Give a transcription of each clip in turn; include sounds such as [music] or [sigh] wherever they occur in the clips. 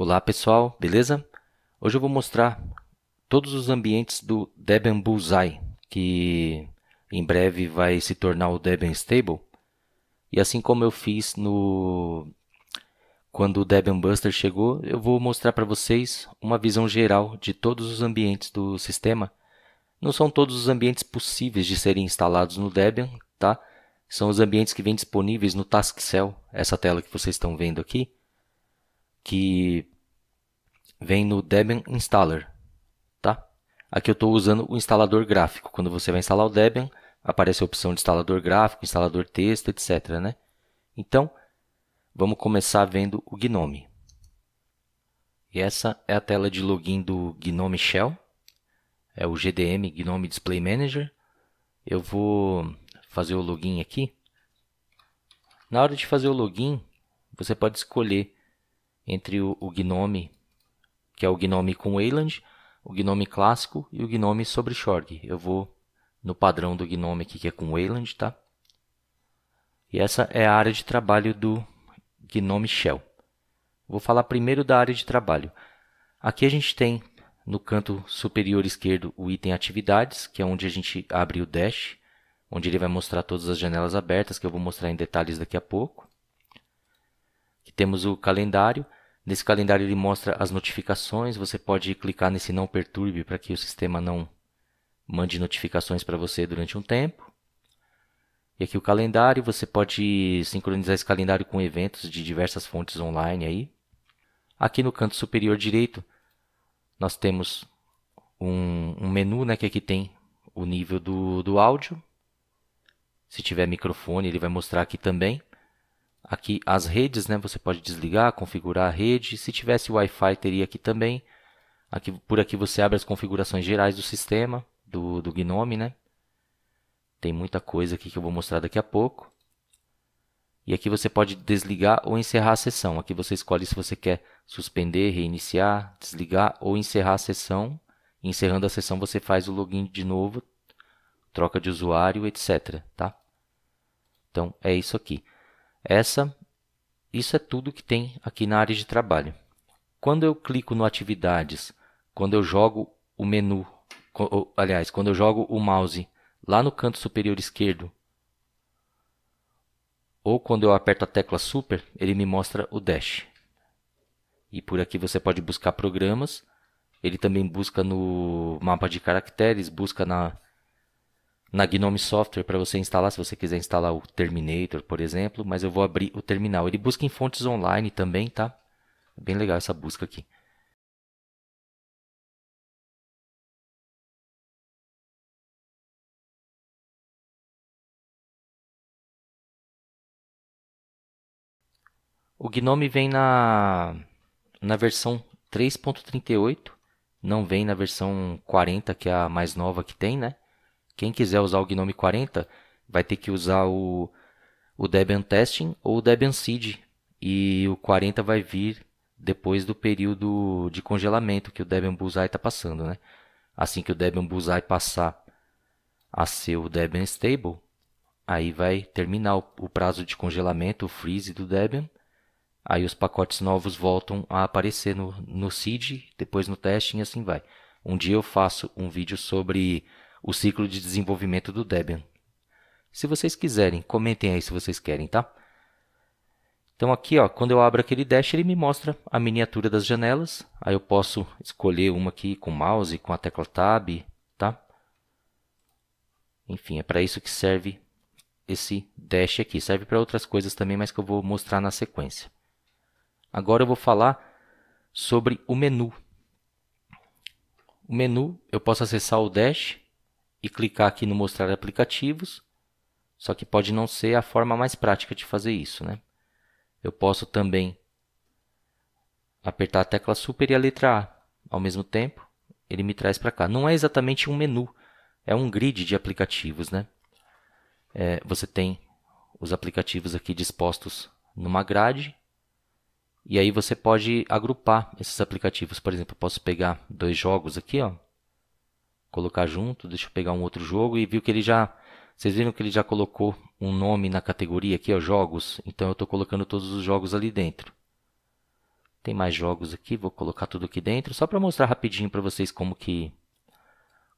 Olá pessoal, beleza? Hoje eu vou mostrar todos os ambientes do Debian Bullseye, que em breve vai se tornar o Debian Stable. E assim como eu fiz no quando o Debian Buster chegou, eu vou mostrar para vocês uma visão geral de todos os ambientes do sistema. Não são todos os ambientes possíveis de serem instalados no Debian, tá? São os ambientes que vêm disponíveis no Taskcell, essa tela que vocês estão vendo aqui que vem no Debian Installer, tá? Aqui eu estou usando o instalador gráfico. Quando você vai instalar o Debian, aparece a opção de instalador gráfico, instalador texto, etc. Né? Então, vamos começar vendo o GNOME. E essa é a tela de login do GNOME Shell. É o GDM, GNOME Display Manager. Eu vou fazer o login aqui. Na hora de fazer o login, você pode escolher entre o, o Gnome, que é o Gnome com Wayland, o Gnome clássico e o Gnome sobre Shorg. Eu vou no padrão do Gnome aqui, que é com Wayland, tá? E essa é a área de trabalho do Gnome Shell. Vou falar primeiro da área de trabalho. Aqui a gente tem no canto superior esquerdo o item atividades, que é onde a gente abre o dash, onde ele vai mostrar todas as janelas abertas, que eu vou mostrar em detalhes daqui a pouco. Aqui temos o calendário, Nesse calendário ele mostra as notificações, você pode clicar nesse não perturbe para que o sistema não mande notificações para você durante um tempo. E aqui o calendário, você pode sincronizar esse calendário com eventos de diversas fontes online aí. Aqui no canto superior direito, nós temos um, um menu né, que aqui tem o nível do, do áudio. Se tiver microfone, ele vai mostrar aqui também aqui as redes, né? Você pode desligar, configurar a rede. Se tivesse Wi-Fi, teria aqui também. Aqui, por aqui você abre as configurações gerais do sistema, do, do Gnome, né? Tem muita coisa aqui que eu vou mostrar daqui a pouco. E aqui você pode desligar ou encerrar a sessão. Aqui você escolhe se você quer suspender, reiniciar, desligar ou encerrar a sessão. Encerrando a sessão, você faz o login de novo, troca de usuário, etc. Tá? Então, é isso aqui. Essa, isso é tudo que tem aqui na área de trabalho. Quando eu clico no atividades, quando eu jogo o menu, aliás, quando eu jogo o mouse lá no canto superior esquerdo, ou quando eu aperto a tecla super, ele me mostra o dash. E por aqui você pode buscar programas, ele também busca no mapa de caracteres, busca na na Gnome Software para você instalar, se você quiser instalar o Terminator, por exemplo, mas eu vou abrir o terminal. Ele busca em fontes online também, tá? É bem legal essa busca aqui. O Gnome vem na, na versão 3.38, não vem na versão 40, que é a mais nova que tem, né? Quem quiser usar o Gnome 40 vai ter que usar o, o Debian Testing ou o Debian Seed. E o 40 vai vir depois do período de congelamento que o Debian Bullseye está passando. Né? Assim que o Debian Bullseye passar a ser o Debian Stable, aí vai terminar o, o prazo de congelamento, o freeze do Debian. Aí os pacotes novos voltam a aparecer no, no seed, depois no testing e assim vai. Um dia eu faço um vídeo sobre o ciclo de desenvolvimento do Debian. Se vocês quiserem, comentem aí se vocês querem, tá? Então aqui, ó, quando eu abro aquele dash, ele me mostra a miniatura das janelas. Aí eu posso escolher uma aqui com o mouse, com a tecla Tab, tá? Enfim, é para isso que serve esse dash aqui. Serve para outras coisas também, mas que eu vou mostrar na sequência. Agora eu vou falar sobre o menu. O menu, eu posso acessar o dash e clicar aqui no mostrar aplicativos, só que pode não ser a forma mais prática de fazer isso, né? Eu posso também apertar a tecla super e a letra A ao mesmo tempo, ele me traz para cá. Não é exatamente um menu, é um grid de aplicativos, né? É, você tem os aplicativos aqui dispostos numa grade e aí você pode agrupar esses aplicativos. Por exemplo, eu posso pegar dois jogos aqui, ó, colocar junto. Deixa eu pegar um outro jogo e viu que ele já. Vocês viram que ele já colocou um nome na categoria aqui, ó, jogos. Então eu estou colocando todos os jogos ali dentro. Tem mais jogos aqui, vou colocar tudo aqui dentro, só para mostrar rapidinho para vocês como que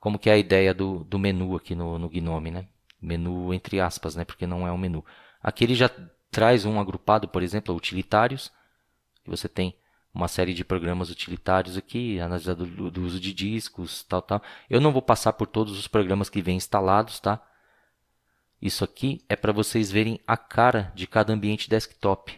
como que é a ideia do, do menu aqui no, no Gnome, né? Menu entre aspas, né? Porque não é um menu. Aqui ele já traz um agrupado, por exemplo, é utilitários, que você tem uma série de programas utilitários aqui, analisador do, do, uso de discos, tal, tal. Eu não vou passar por todos os programas que vêm instalados, tá? Isso aqui é para vocês verem a cara de cada ambiente desktop.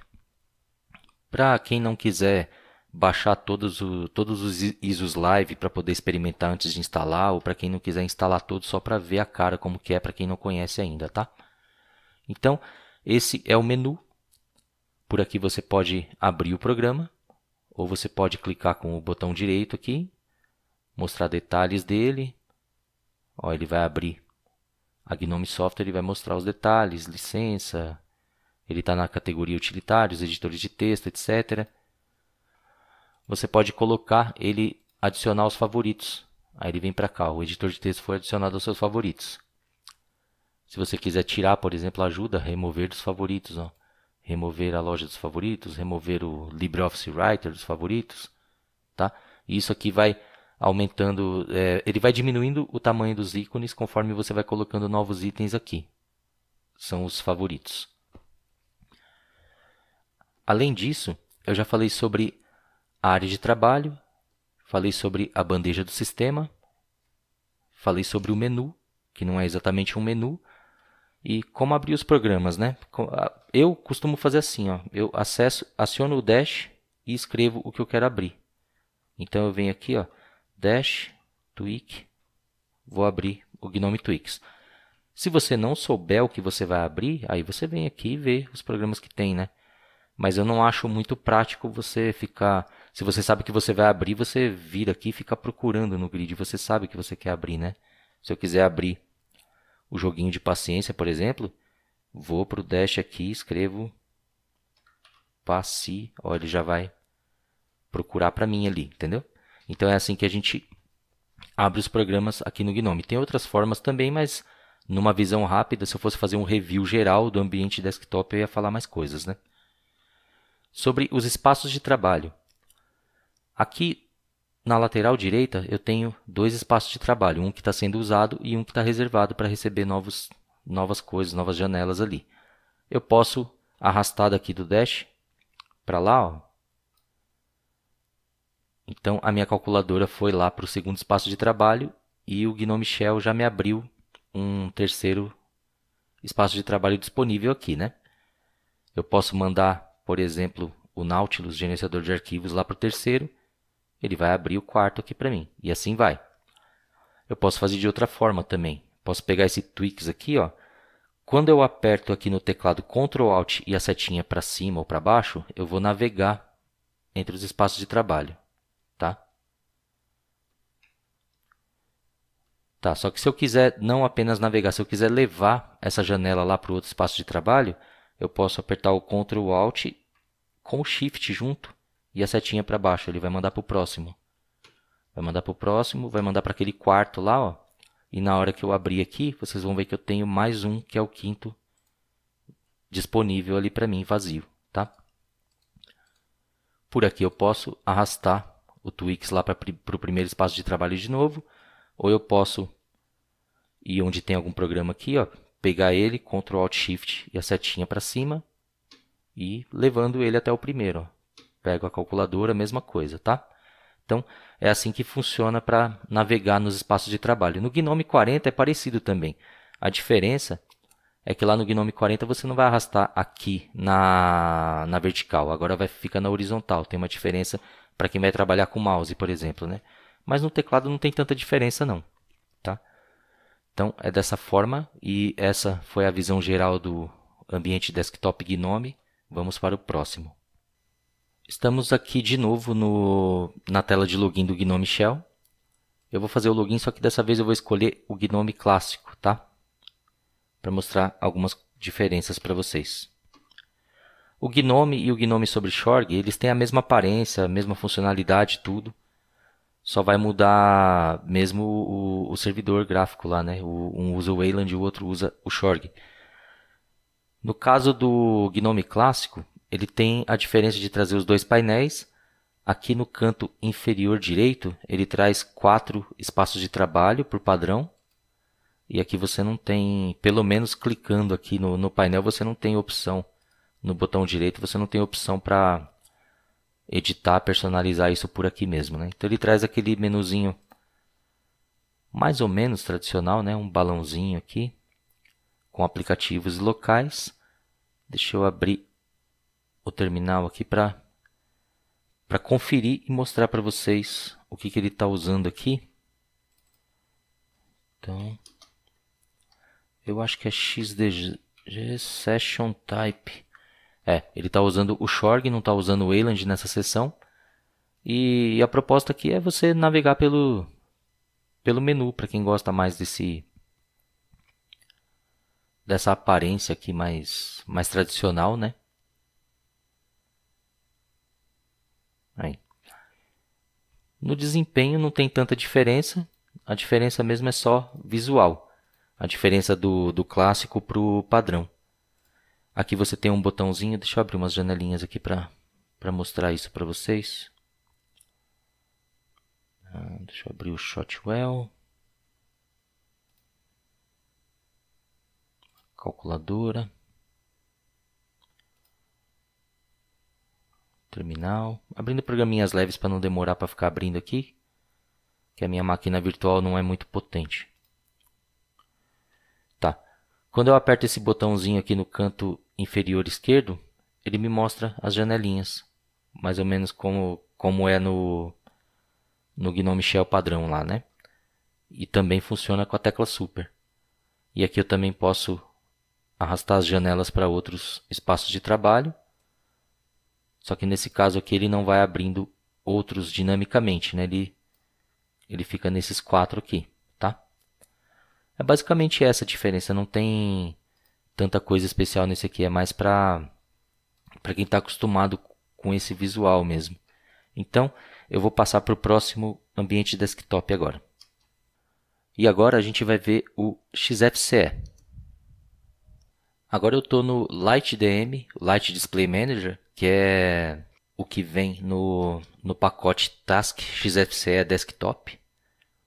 Para quem não quiser baixar todos, o, todos os ISOs live para poder experimentar antes de instalar, ou para quem não quiser instalar todos só para ver a cara como que é, para quem não conhece ainda, tá? Então, esse é o menu. Por aqui você pode abrir o programa ou você pode clicar com o botão direito aqui, mostrar detalhes dele. Ó, ele vai abrir a Gnome Software ele vai mostrar os detalhes, licença, ele está na categoria utilitários, editores de texto, etc. Você pode colocar ele adicionar os favoritos. Aí ele vem para cá, o editor de texto foi adicionado aos seus favoritos. Se você quiser tirar, por exemplo, ajuda, remover dos favoritos. Ó remover a loja dos favoritos, remover o LibreOffice Writer dos favoritos, tá? E isso aqui vai aumentando, é, ele vai diminuindo o tamanho dos ícones conforme você vai colocando novos itens aqui. São os favoritos. Além disso, eu já falei sobre a área de trabalho, falei sobre a bandeja do sistema, falei sobre o menu, que não é exatamente um menu, e como abrir os programas, né? Eu costumo fazer assim, ó, eu acesso, aciono o dash e escrevo o que eu quero abrir. Então eu venho aqui, ó, dash tweak, vou abrir o GNOME Tweaks. Se você não souber o que você vai abrir, aí você vem aqui e vê os programas que tem, né? Mas eu não acho muito prático você ficar, se você sabe que você vai abrir, você vira aqui e fica procurando no grid, você sabe que você quer abrir, né? Se eu quiser abrir o joguinho de paciência, por exemplo, vou para o dash aqui, escrevo passe, ó, ele já vai procurar para mim ali, entendeu? Então é assim que a gente abre os programas aqui no GNOME. Tem outras formas também, mas numa visão rápida, se eu fosse fazer um review geral do ambiente desktop, eu ia falar mais coisas, né? Sobre os espaços de trabalho. Aqui na lateral direita, eu tenho dois espaços de trabalho, um que está sendo usado e um que está reservado para receber novos, novas coisas, novas janelas ali. Eu posso arrastar daqui do Dash para lá. Ó. Então, a minha calculadora foi lá para o segundo espaço de trabalho e o Gnome Shell já me abriu um terceiro espaço de trabalho disponível aqui. Né? Eu posso mandar, por exemplo, o Nautilus, gerenciador de arquivos, lá para o terceiro ele vai abrir o quarto aqui para mim. E assim vai. Eu posso fazer de outra forma também. Posso pegar esse Twix aqui, ó. Quando eu aperto aqui no teclado Ctrl Alt e a setinha para cima ou para baixo, eu vou navegar entre os espaços de trabalho, tá? Tá, só que se eu quiser não apenas navegar, se eu quiser levar essa janela lá para o outro espaço de trabalho, eu posso apertar o Ctrl Alt com o Shift junto e a setinha para baixo. Ele vai mandar para o próximo. Vai mandar para o próximo, vai mandar para aquele quarto lá, ó. E na hora que eu abrir aqui, vocês vão ver que eu tenho mais um, que é o quinto, disponível ali para mim, vazio, tá? Por aqui eu posso arrastar o Twix lá para o primeiro espaço de trabalho de novo, ou eu posso ir onde tem algum programa aqui, ó, pegar ele, Ctrl Alt Shift e a setinha para cima, e levando ele até o primeiro, ó pego a calculadora, mesma coisa, tá? Então, é assim que funciona para navegar nos espaços de trabalho. No Gnome 40 é parecido também. A diferença é que lá no Gnome 40 você não vai arrastar aqui na, na vertical, agora vai ficar na horizontal. Tem uma diferença para quem vai trabalhar com mouse, por exemplo, né? Mas no teclado não tem tanta diferença não, tá? Então é dessa forma e essa foi a visão geral do ambiente desktop Gnome. Vamos para o próximo. Estamos aqui de novo no, na tela de login do Gnome Shell. Eu vou fazer o login, só que dessa vez eu vou escolher o Gnome clássico, tá? Para mostrar algumas diferenças para vocês. O Gnome e o Gnome sobre Shorg, eles têm a mesma aparência, a mesma funcionalidade, tudo. Só vai mudar mesmo o, o servidor gráfico lá, né? O, um usa o Wayland e o outro usa o Shorg. No caso do Gnome clássico, ele tem a diferença de trazer os dois painéis. Aqui no canto inferior direito, ele traz quatro espaços de trabalho por padrão. E aqui você não tem, pelo menos clicando aqui no, no painel, você não tem opção. No botão direito, você não tem opção para editar, personalizar isso por aqui mesmo. Né? Então ele traz aquele menuzinho mais ou menos tradicional, né? um balãozinho aqui, com aplicativos locais. Deixa eu abrir o terminal aqui para para conferir e mostrar para vocês o que, que ele está usando aqui. Então, eu acho que é XDG Session Type. É, ele está usando o Shorg, não está usando o Wayland nessa sessão. E a proposta aqui é você navegar pelo, pelo menu, para quem gosta mais desse dessa aparência aqui mais, mais tradicional, né? Aí. No desempenho não tem tanta diferença, a diferença mesmo é só visual. A diferença do, do clássico para o padrão. Aqui você tem um botãozinho, deixa eu abrir umas janelinhas aqui para mostrar isso para vocês. Ah, deixa eu abrir o Shotwell. Calculadora. Terminal. Abrindo programinhas leves para não demorar para ficar abrindo aqui. Que a minha máquina virtual não é muito potente. Tá. Quando eu aperto esse botãozinho aqui no canto inferior esquerdo, ele me mostra as janelinhas. Mais ou menos como, como é no, no Gnome Shell padrão lá, né? E também funciona com a tecla Super. E aqui eu também posso arrastar as janelas para outros espaços de trabalho só que nesse caso aqui ele não vai abrindo outros dinamicamente, né? Ele, ele fica nesses quatro aqui, tá? É basicamente essa a diferença, não tem tanta coisa especial nesse aqui, é mais para quem está acostumado com esse visual mesmo. Então, eu vou passar para o próximo ambiente desktop agora. E agora a gente vai ver o XFCE. Agora eu estou no Light DM, Light Display Manager, que é o que vem no, no pacote Task XFCE Desktop,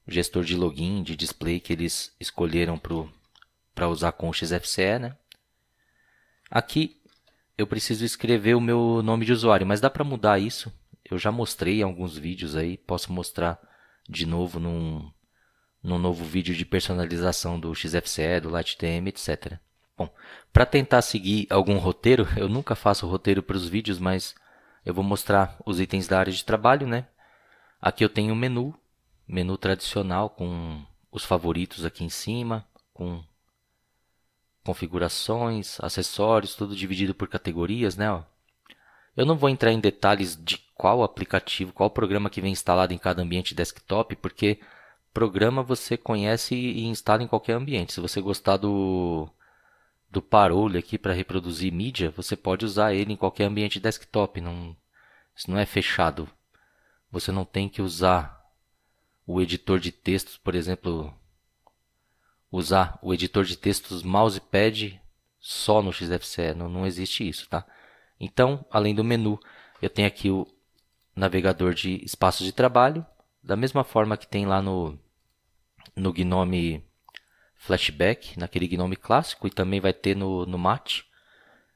o gestor de login, de display que eles escolheram para usar com o XFCE. Né? Aqui eu preciso escrever o meu nome de usuário, mas dá para mudar isso. Eu já mostrei em alguns vídeos aí, posso mostrar de novo num, num novo vídeo de personalização do XFCE, do LightTM, etc. Bom, para tentar seguir algum roteiro, [laughs] eu nunca faço roteiro para os vídeos, mas eu vou mostrar os itens da área de trabalho, né? Aqui eu tenho o menu, menu tradicional com os favoritos aqui em cima, com configurações, acessórios, tudo dividido por categorias, né? Eu não vou entrar em detalhes de qual aplicativo, qual programa que vem instalado em cada ambiente desktop, porque programa você conhece e instala em qualquer ambiente. Se você gostar do do Parole aqui para reproduzir mídia, você pode usar ele em qualquer ambiente desktop. Não, isso não é fechado. Você não tem que usar o editor de textos, por exemplo, usar o editor de textos mousepad só no XFCE. Não, não existe isso, tá? Então, além do menu, eu tenho aqui o navegador de espaços de trabalho, da mesma forma que tem lá no, no Gnome flashback, naquele Gnome clássico, e também vai ter no, no Mate.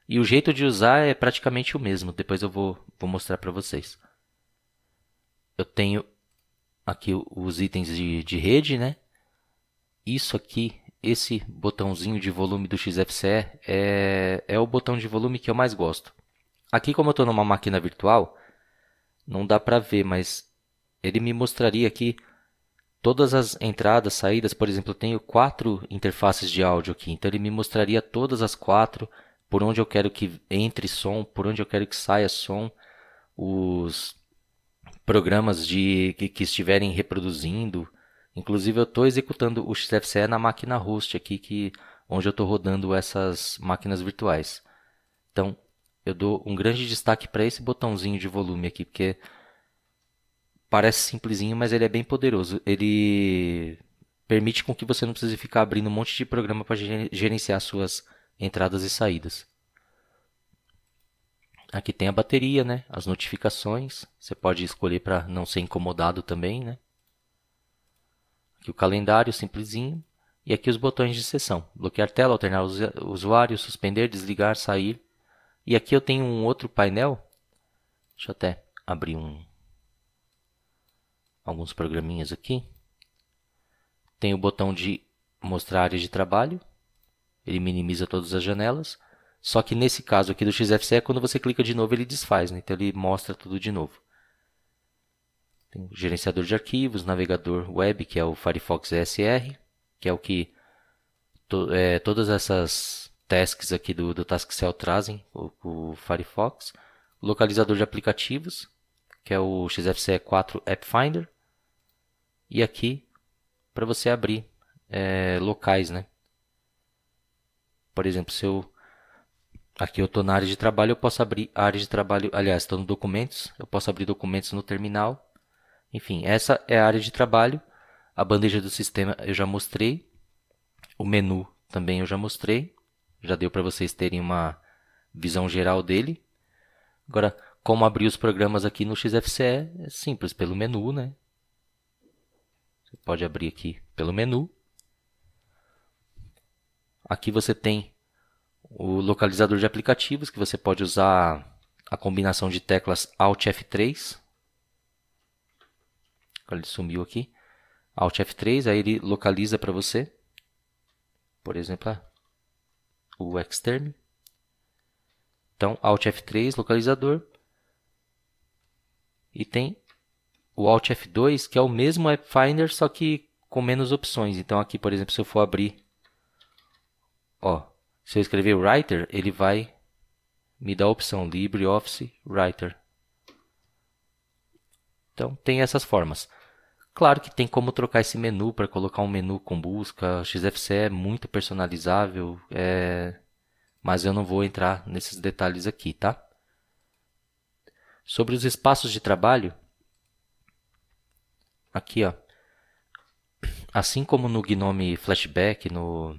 E o jeito de usar é praticamente o mesmo, depois eu vou, vou mostrar para vocês. Eu tenho aqui os itens de, de rede, né? Isso aqui, esse botãozinho de volume do XFCE é, é o botão de volume que eu mais gosto. Aqui, como eu estou numa máquina virtual, não dá para ver, mas ele me mostraria aqui todas as entradas, saídas, por exemplo, eu tenho quatro interfaces de áudio aqui, então ele me mostraria todas as quatro, por onde eu quero que entre som, por onde eu quero que saia som, os programas de que, que estiverem reproduzindo. Inclusive eu estou executando o XFCE na máquina host aqui, que onde eu estou rodando essas máquinas virtuais. Então eu dou um grande destaque para esse botãozinho de volume aqui, porque parece simplesinho, mas ele é bem poderoso. Ele permite com que você não precise ficar abrindo um monte de programa para gerenciar suas entradas e saídas. Aqui tem a bateria, né? As notificações. Você pode escolher para não ser incomodado também, né? Aqui o calendário simplesinho. E aqui os botões de sessão. Bloquear tela, alternar usuários, usuário, suspender, desligar, sair. E aqui eu tenho um outro painel. Deixa eu até abrir um alguns programinhas aqui. Tem o botão de mostrar área de trabalho. Ele minimiza todas as janelas. Só que nesse caso aqui do XFCE, é quando você clica de novo, ele desfaz. Né? Então, ele mostra tudo de novo. Tem o gerenciador de arquivos, navegador web, que é o Firefox ESR, que é o que to, é, todas essas tasks aqui do, do TaskCell trazem, o, o Firefox. Localizador de aplicativos, que é o XFCE 4 App Finder. E aqui para você abrir é, locais, né? Por exemplo, se eu aqui eu estou na área de trabalho, eu posso abrir a área de trabalho. Aliás, estou no documentos, eu posso abrir documentos no terminal. Enfim, essa é a área de trabalho. A bandeja do sistema eu já mostrei. O menu também eu já mostrei. Já deu para vocês terem uma visão geral dele. Agora, como abrir os programas aqui no XFCE é simples, pelo menu, né? Você pode abrir aqui pelo menu. Aqui você tem o localizador de aplicativos, que você pode usar a combinação de teclas Alt F3. Ele sumiu aqui. Alt F3, aí ele localiza para você. Por exemplo, ah, o Xterm. Então, Alt F3, localizador. E tem o Alt F2, que é o mesmo App Finder, só que com menos opções. Então aqui, por exemplo, se eu for abrir, ó, se eu escrever Writer, ele vai me dar a opção LibreOffice Writer. Então tem essas formas. Claro que tem como trocar esse menu para colocar um menu com busca. XFCE é muito personalizável, é... mas eu não vou entrar nesses detalhes aqui, tá? Sobre os espaços de trabalho, aqui ó, assim como no Gnome Flashback, no,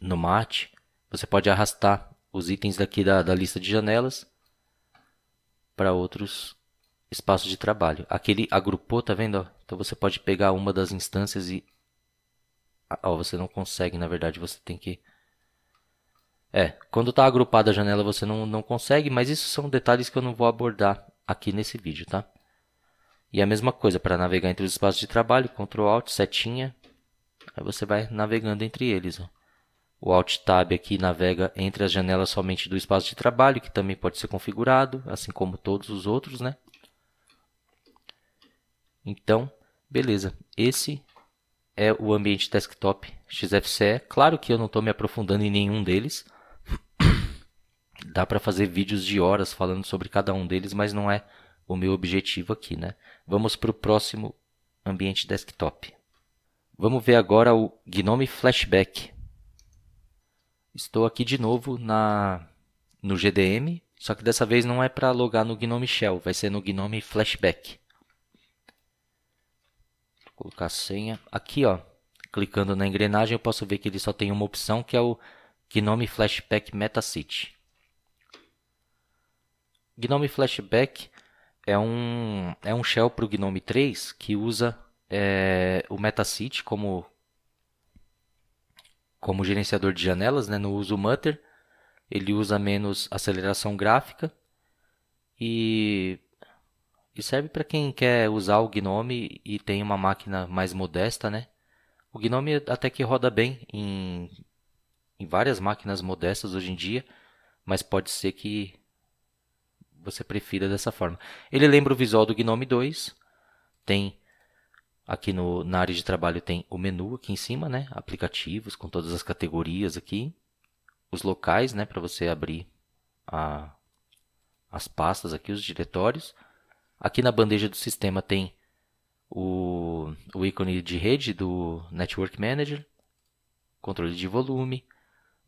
no Mate, você pode arrastar os itens daqui da, da lista de janelas para outros espaços de trabalho. Aquele agrupou, tá vendo? Então você pode pegar uma das instâncias e... ó, você não consegue, na verdade, você tem que é, quando está agrupada a janela você não, não consegue, mas isso são detalhes que eu não vou abordar aqui nesse vídeo, tá? E a mesma coisa para navegar entre os espaços de trabalho, Ctrl Alt, setinha, aí você vai navegando entre eles. Ó. O Alt Tab aqui navega entre as janelas somente do espaço de trabalho, que também pode ser configurado, assim como todos os outros, né? Então, beleza. Esse é o ambiente desktop XFCE. Claro que eu não estou me aprofundando em nenhum deles, dá para fazer vídeos de horas falando sobre cada um deles, mas não é o meu objetivo aqui, né? Vamos para o próximo ambiente desktop. Vamos ver agora o Gnome Flashback. Estou aqui de novo na no GDM, só que dessa vez não é para logar no Gnome Shell, vai ser no Gnome Flashback. Vou colocar a senha. Aqui, ó, clicando na engrenagem, eu posso ver que ele só tem uma opção, que é o Gnome Flashback MetaCity. Gnome Flashback é um, é um shell para o Gnome 3 que usa é, o Metacity como, como gerenciador de janelas, né? no uso Mutter. Ele usa menos aceleração gráfica e, e serve para quem quer usar o Gnome e tem uma máquina mais modesta, né? O Gnome até que roda bem em, em várias máquinas modestas hoje em dia, mas pode ser que você prefira dessa forma. Ele lembra o visual do Gnome 2. Tem aqui no, na área de trabalho tem o menu aqui em cima, né? Aplicativos com todas as categorias aqui, os locais, né? Para você abrir a, as pastas aqui, os diretórios. Aqui na bandeja do sistema tem o, o ícone de rede do Network Manager, controle de volume,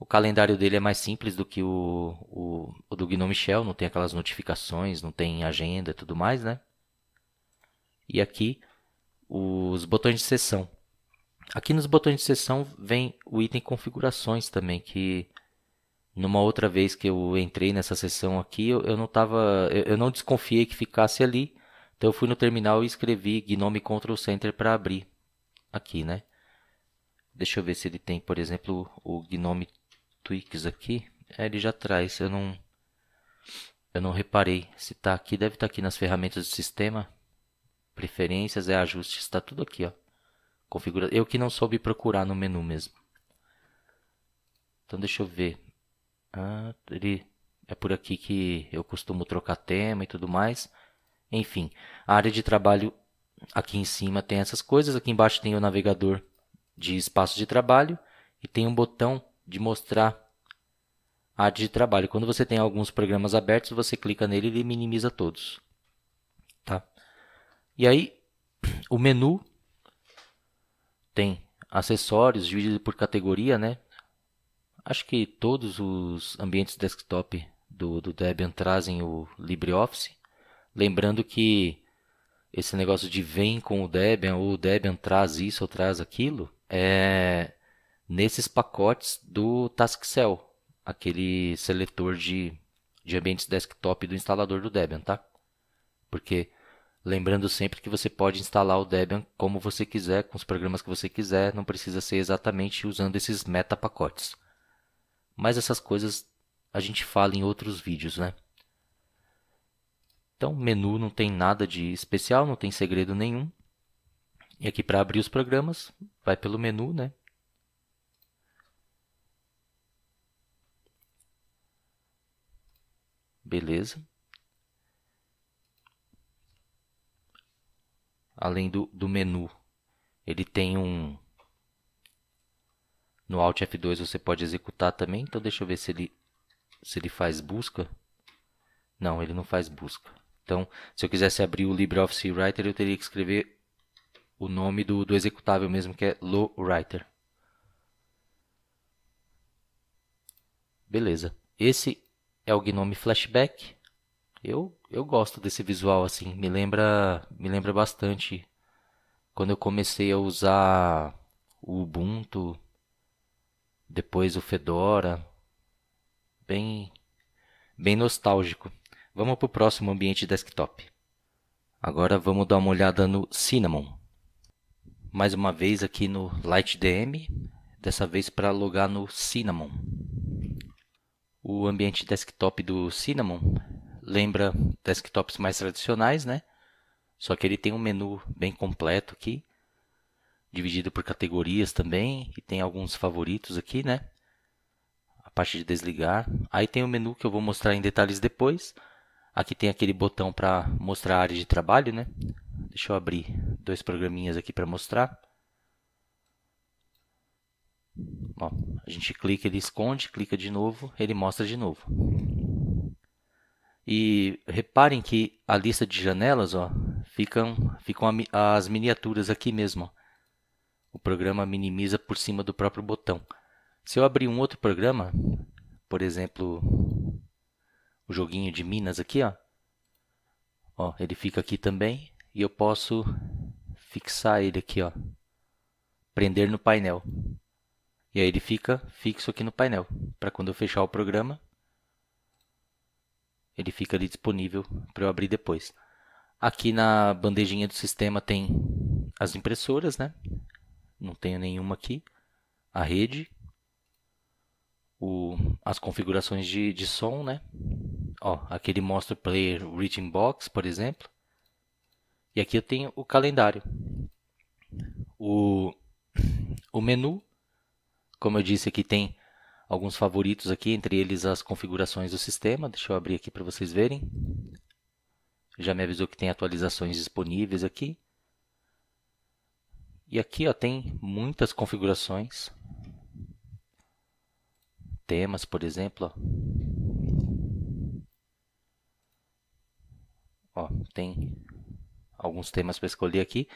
o calendário dele é mais simples do que o, o, o do Gnome Shell, não tem aquelas notificações, não tem agenda e tudo mais, né? E aqui os botões de sessão. Aqui nos botões de sessão vem o item configurações também, que numa outra vez que eu entrei nessa sessão aqui, eu, eu não tava, eu, eu, não desconfiei que ficasse ali. Então eu fui no terminal e escrevi Gnome Control Center para abrir aqui, né? Deixa eu ver se ele tem, por exemplo, o Gnome tweaks aqui, é, ele já traz. Eu não, eu não reparei se está aqui. Deve estar tá aqui nas ferramentas do sistema. Preferências, é ajustes, está tudo aqui, ó. Configura... Eu que não soube procurar no menu mesmo. Então deixa eu ver. Ah, ele... É por aqui que eu costumo trocar tema e tudo mais. Enfim, a área de trabalho aqui em cima tem essas coisas. Aqui embaixo tem o navegador de espaço de trabalho. E tem um botão de mostrar a área de trabalho. Quando você tem alguns programas abertos, você clica nele e ele minimiza todos. Tá? E aí, o menu tem acessórios, dividido por categoria, né? Acho que todos os ambientes desktop do, do Debian trazem o LibreOffice. Lembrando que esse negócio de vem com o Debian, ou o Debian traz isso ou traz aquilo, é nesses pacotes do TaskCell, aquele seletor de, de ambientes desktop do instalador do Debian, tá? Porque lembrando sempre que você pode instalar o Debian como você quiser, com os programas que você quiser, não precisa ser exatamente usando esses meta pacotes. Mas essas coisas a gente fala em outros vídeos, né? Então, menu não tem nada de especial, não tem segredo nenhum. E aqui para abrir os programas, vai pelo menu, né? Beleza. Além do, do menu, ele tem um... No Alt F2 você pode executar também, então deixa eu ver se ele, se ele faz busca. Não, ele não faz busca. Então, se eu quisesse abrir o LibreOffice Writer, eu teria que escrever o nome do, do executável mesmo, que é LowWriter. Beleza. Esse é o Gnome Flashback. Eu, eu gosto desse visual assim, me lembra, me lembra bastante quando eu comecei a usar o Ubuntu, depois o Fedora, bem bem nostálgico. Vamos para o próximo ambiente desktop. Agora vamos dar uma olhada no Cinnamon. Mais uma vez aqui no LightDM, dessa vez para logar no Cinnamon. O ambiente desktop do Cinnamon lembra desktops mais tradicionais, né? Só que ele tem um menu bem completo aqui, dividido por categorias também, e tem alguns favoritos aqui, né? A parte de desligar. Aí tem o menu que eu vou mostrar em detalhes depois. Aqui tem aquele botão para mostrar a área de trabalho, né? Deixa eu abrir dois programinhas aqui para mostrar a gente clica, ele esconde, clica de novo, ele mostra de novo. E reparem que a lista de janelas, ó, ficam, ficam as miniaturas aqui mesmo. Ó. O programa minimiza por cima do próprio botão. Se eu abrir um outro programa, por exemplo, o joguinho de Minas aqui, ó, ó ele fica aqui também e eu posso fixar ele aqui, ó, prender no painel. E aí ele fica fixo aqui no painel, para quando eu fechar o programa, ele fica ali disponível para eu abrir depois. Aqui na bandejinha do sistema tem as impressoras, né? Não tenho nenhuma aqui. A rede. O, as configurações de, de som, né? Ó, aqui ele mostra o player Reaching Box, por exemplo. E aqui eu tenho o calendário. O, o menu como eu disse aqui, tem alguns favoritos aqui, entre eles as configurações do sistema. Deixa eu abrir aqui para vocês verem. Já me avisou que tem atualizações disponíveis aqui. E aqui ó, tem muitas configurações. Temas, por exemplo. Ó. ó tem alguns temas para escolher aqui.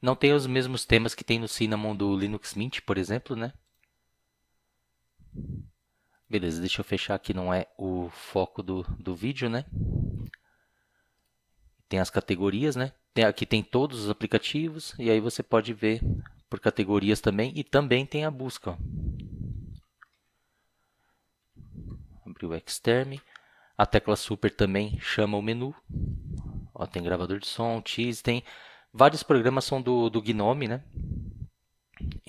Não tem os mesmos temas que tem no Cinnamon do Linux Mint, por exemplo, né? Beleza, deixa eu fechar aqui, não é o foco do, do vídeo, né? Tem as categorias, né? Tem, aqui tem todos os aplicativos e aí você pode ver por categorias também e também tem a busca. Abriu o Xterm. A tecla Super também chama o menu. Ó, tem gravador de som, Tease, tem... Vários programas são do, do Gnome, né?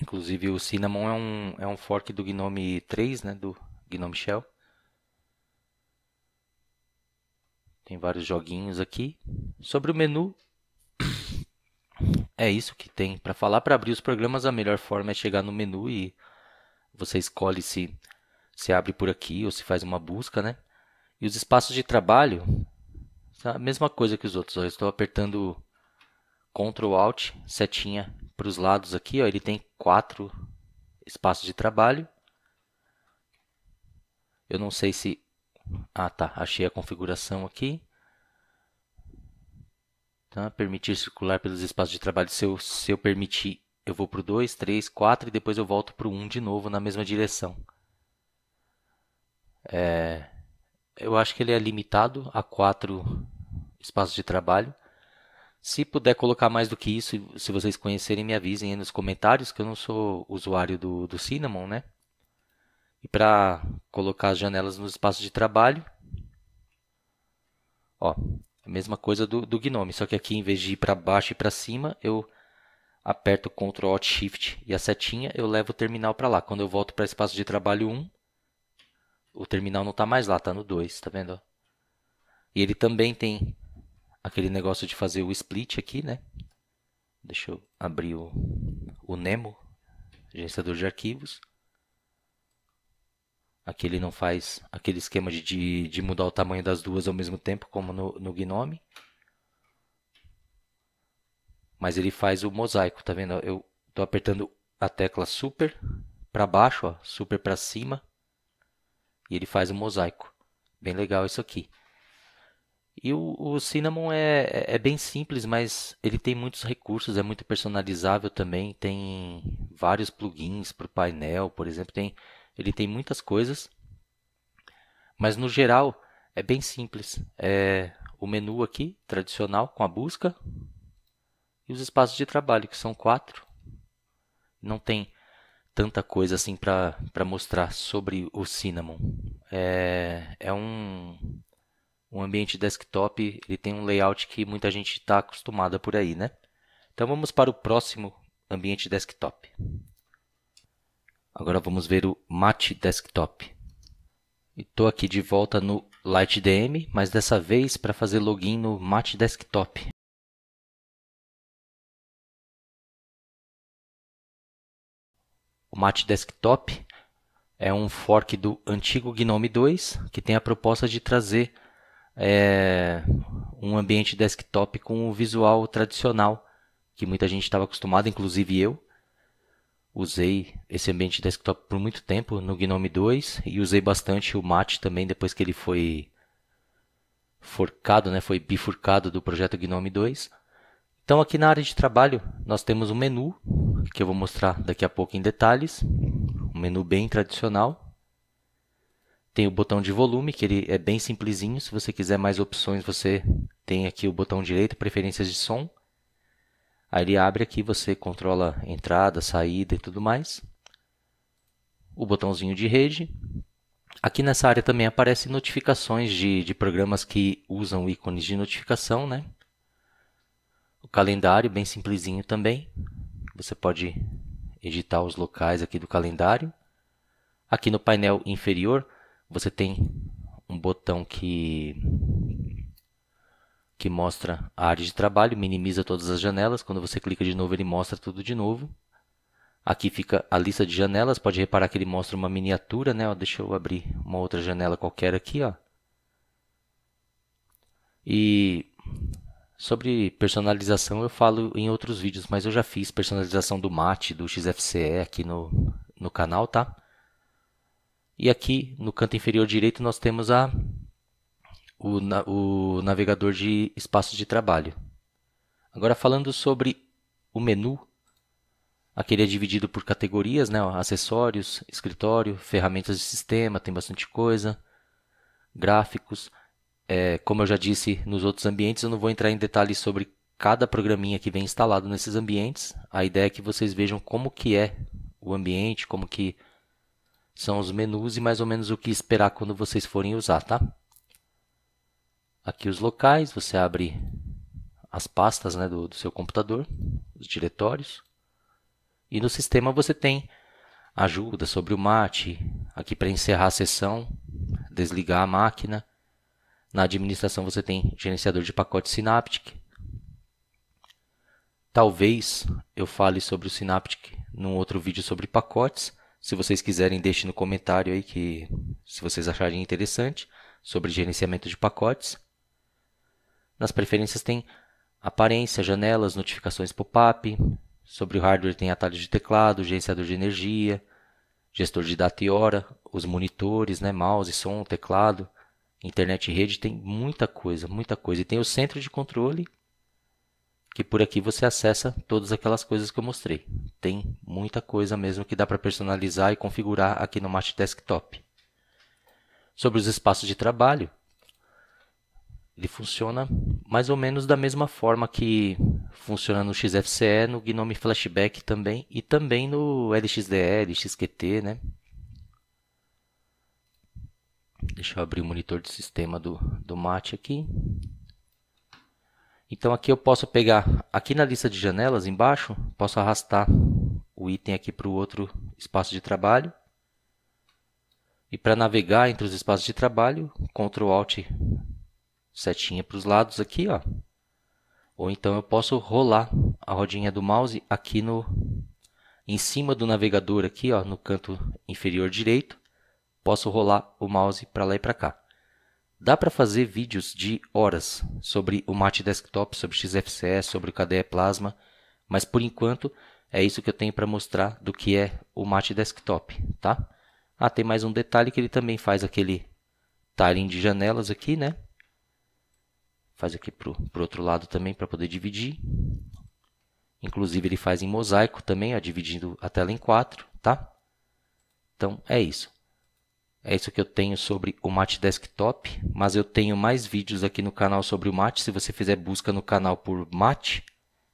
Inclusive o Cinnamon é um, é um fork do Gnome 3, né? Do Gnome Shell. Tem vários joguinhos aqui. Sobre o menu, é isso que tem para falar. Para abrir os programas, a melhor forma é chegar no menu e você escolhe se se abre por aqui ou se faz uma busca, né? E os espaços de trabalho, a mesma coisa que os outros. Eu estou apertando Ctrl Alt, setinha para os lados aqui, ó, ele tem quatro espaços de trabalho. Eu não sei se... Ah, tá. Achei a configuração aqui. Tá? Permitir circular pelos espaços de trabalho. Se eu, se eu permitir, eu vou para o 2, 3, 4 e depois eu volto para o 1 de novo na mesma direção. É... Eu acho que ele é limitado a quatro espaços de trabalho. Se puder colocar mais do que isso, se vocês conhecerem, me avisem aí nos comentários, que eu não sou usuário do, do Cinnamon, né? E para colocar as janelas nos espaços de trabalho, ó, a mesma coisa do, do Gnome, só que aqui em vez de ir para baixo e para cima, eu aperto Ctrl Alt Shift e a setinha, eu levo o terminal para lá. Quando eu volto para espaço de trabalho 1, o terminal não está mais lá, está no 2, tá vendo? E ele também tem aquele negócio de fazer o split aqui, né? Deixa eu abrir o, o Nemo, gerenciador de arquivos. Aqui ele não faz aquele esquema de, de, de, mudar o tamanho das duas ao mesmo tempo, como no, no Gnome. Mas ele faz o mosaico, tá vendo? Eu estou apertando a tecla super para baixo, ó, super para cima. E ele faz o mosaico. Bem legal isso aqui. E o, o Cinnamon é, é, é bem simples, mas ele tem muitos recursos, é muito personalizável também. Tem vários plugins para o painel, por exemplo. Tem, ele tem muitas coisas, mas no geral é bem simples. É o menu aqui, tradicional, com a busca, e os espaços de trabalho, que são quatro. Não tem tanta coisa assim para mostrar sobre o Cinnamon. É, é um o ambiente desktop ele tem um layout que muita gente está acostumada por aí, né? Então vamos para o próximo ambiente desktop. Agora vamos ver o Mate Desktop. Estou aqui de volta no LightDM, mas dessa vez para fazer login no Mate Desktop. O Mate Desktop é um fork do antigo GNOME 2 que tem a proposta de trazer é, um ambiente desktop com o visual tradicional que muita gente estava acostumada, inclusive eu. Usei esse ambiente desktop por muito tempo no Gnome 2 e usei bastante o Mate também depois que ele foi forcado, né, foi bifurcado do projeto Gnome 2. Então aqui na área de trabalho nós temos um menu que eu vou mostrar daqui a pouco em detalhes, um menu bem tradicional tem o botão de volume, que ele é bem simplesinho. Se você quiser mais opções, você tem aqui o botão direito, preferências de som. Aí ele abre aqui, você controla entrada, saída e tudo mais. O botãozinho de rede. Aqui nessa área também aparecem notificações de, de programas que usam ícones de notificação, né? O calendário, bem simplesinho também. Você pode editar os locais aqui do calendário. Aqui no painel inferior, você tem um botão que que mostra a área de trabalho, minimiza todas as janelas. Quando você clica de novo, ele mostra tudo de novo. Aqui fica a lista de janelas. Pode reparar que ele mostra uma miniatura, né? Ó, deixa eu abrir uma outra janela qualquer aqui, ó. E sobre personalização eu falo em outros vídeos, mas eu já fiz personalização do mate, do XFCE aqui no, no canal, tá? E aqui no canto inferior direito nós temos a, o, o navegador de espaços de trabalho. Agora falando sobre o menu, aqui ele é dividido por categorias, né? acessórios, escritório, ferramentas de sistema, tem bastante coisa, gráficos. É, como eu já disse nos outros ambientes, eu não vou entrar em detalhes sobre cada programinha que vem instalado nesses ambientes. A ideia é que vocês vejam como que é o ambiente, como que são os menus e mais ou menos o que esperar quando vocês forem usar, tá? Aqui os locais, você abre as pastas né, do, do seu computador, os diretórios. E no sistema você tem ajuda sobre o mate, aqui para encerrar a sessão, desligar a máquina. Na administração você tem gerenciador de pacote Synaptic. Talvez eu fale sobre o Synaptic num outro vídeo sobre pacotes. Se vocês quiserem, deixe no comentário aí que se vocês acharem interessante sobre gerenciamento de pacotes. Nas preferências tem aparência, janelas, notificações pop-up, sobre o hardware tem atalhos de teclado, gerenciador de energia, gestor de data e hora, os monitores, né, mouse, som, teclado, internet e rede, tem muita coisa, muita coisa. E tem o centro de controle que por aqui você acessa todas aquelas coisas que eu mostrei. Tem muita coisa mesmo que dá para personalizar e configurar aqui no Mate Desktop. Sobre os espaços de trabalho, ele funciona mais ou menos da mesma forma que funciona no XFCE, no GNOME Flashback também e também no LXDE, XQT, né? Deixa eu abrir o monitor de sistema do, do Mate aqui. Então aqui eu posso pegar, aqui na lista de janelas embaixo, posso arrastar o item aqui para o outro espaço de trabalho. E para navegar entre os espaços de trabalho, Ctrl Alt setinha para os lados aqui, ó. Ou então eu posso rolar a rodinha do mouse aqui no em cima do navegador aqui, ó, no canto inferior direito. Posso rolar o mouse para lá e para cá. Dá para fazer vídeos de horas sobre o Mate Desktop, sobre XFCE, sobre o KDE Plasma, mas por enquanto é isso que eu tenho para mostrar do que é o Mate Desktop, tá? Ah, tem mais um detalhe que ele também faz aquele tiling de janelas aqui, né? Faz aqui pro, pro outro lado também para poder dividir. Inclusive ele faz em mosaico também, ó, dividindo a tela em quatro, tá? Então é isso. É isso que eu tenho sobre o Mate Desktop, mas eu tenho mais vídeos aqui no canal sobre o Mate. Se você fizer busca no canal por Mate,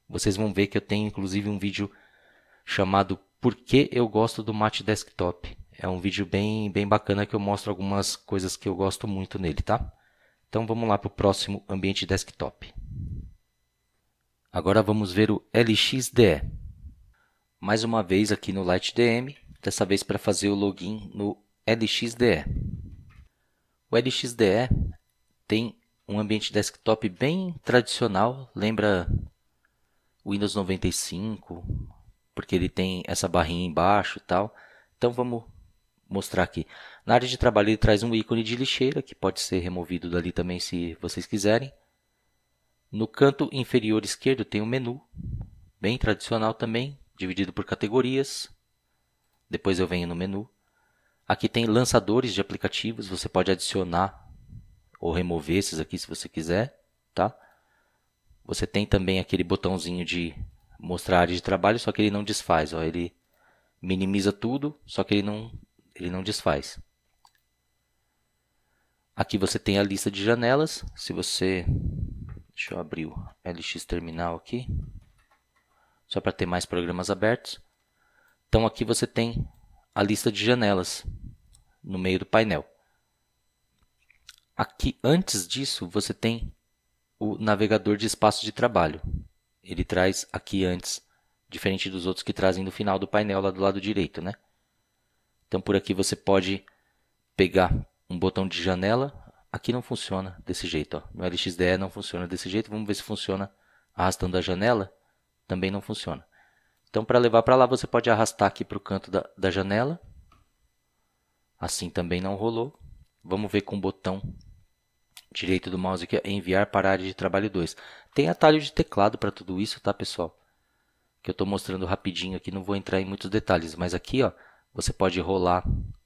vocês vão ver que eu tenho inclusive um vídeo chamado Por que eu gosto do Mate Desktop. É um vídeo bem, bem bacana que eu mostro algumas coisas que eu gosto muito nele, tá? Então vamos lá para o próximo ambiente desktop. Agora vamos ver o LXDE. Mais uma vez aqui no LightDM, dessa vez para fazer o login no LXDE. É o LXDE tem um ambiente desktop bem tradicional, lembra Windows 95, porque ele tem essa barrinha embaixo e tal. Então vamos mostrar aqui. Na área de trabalho ele traz um ícone de lixeira, que pode ser removido dali também se vocês quiserem. No canto inferior esquerdo tem um menu, bem tradicional também, dividido por categorias. Depois eu venho no menu. Aqui tem lançadores de aplicativos, você pode adicionar ou remover esses aqui se você quiser, tá? Você tem também aquele botãozinho de mostrar área de trabalho, só que ele não desfaz, ó, ele minimiza tudo, só que ele não, ele não desfaz. Aqui você tem a lista de janelas, se você... Deixa eu abrir o LX Terminal aqui, só para ter mais programas abertos. Então aqui você tem a lista de janelas no meio do painel. Aqui, antes disso, você tem o navegador de espaço de trabalho. Ele traz aqui antes, diferente dos outros que trazem no final do painel, lá do lado direito. Né? Então, por aqui você pode pegar um botão de janela. Aqui não funciona desse jeito. Ó. No LXDE não funciona desse jeito. Vamos ver se funciona arrastando a janela. Também não funciona. Então, para levar para lá, você pode arrastar aqui para o canto da, da janela Assim também não rolou. Vamos ver com o botão direito do mouse aqui, enviar para a área de trabalho 2. Tem atalho de teclado para tudo isso, tá, pessoal? Que eu estou mostrando rapidinho aqui, não vou entrar em muitos detalhes, mas aqui, ó, você pode rolar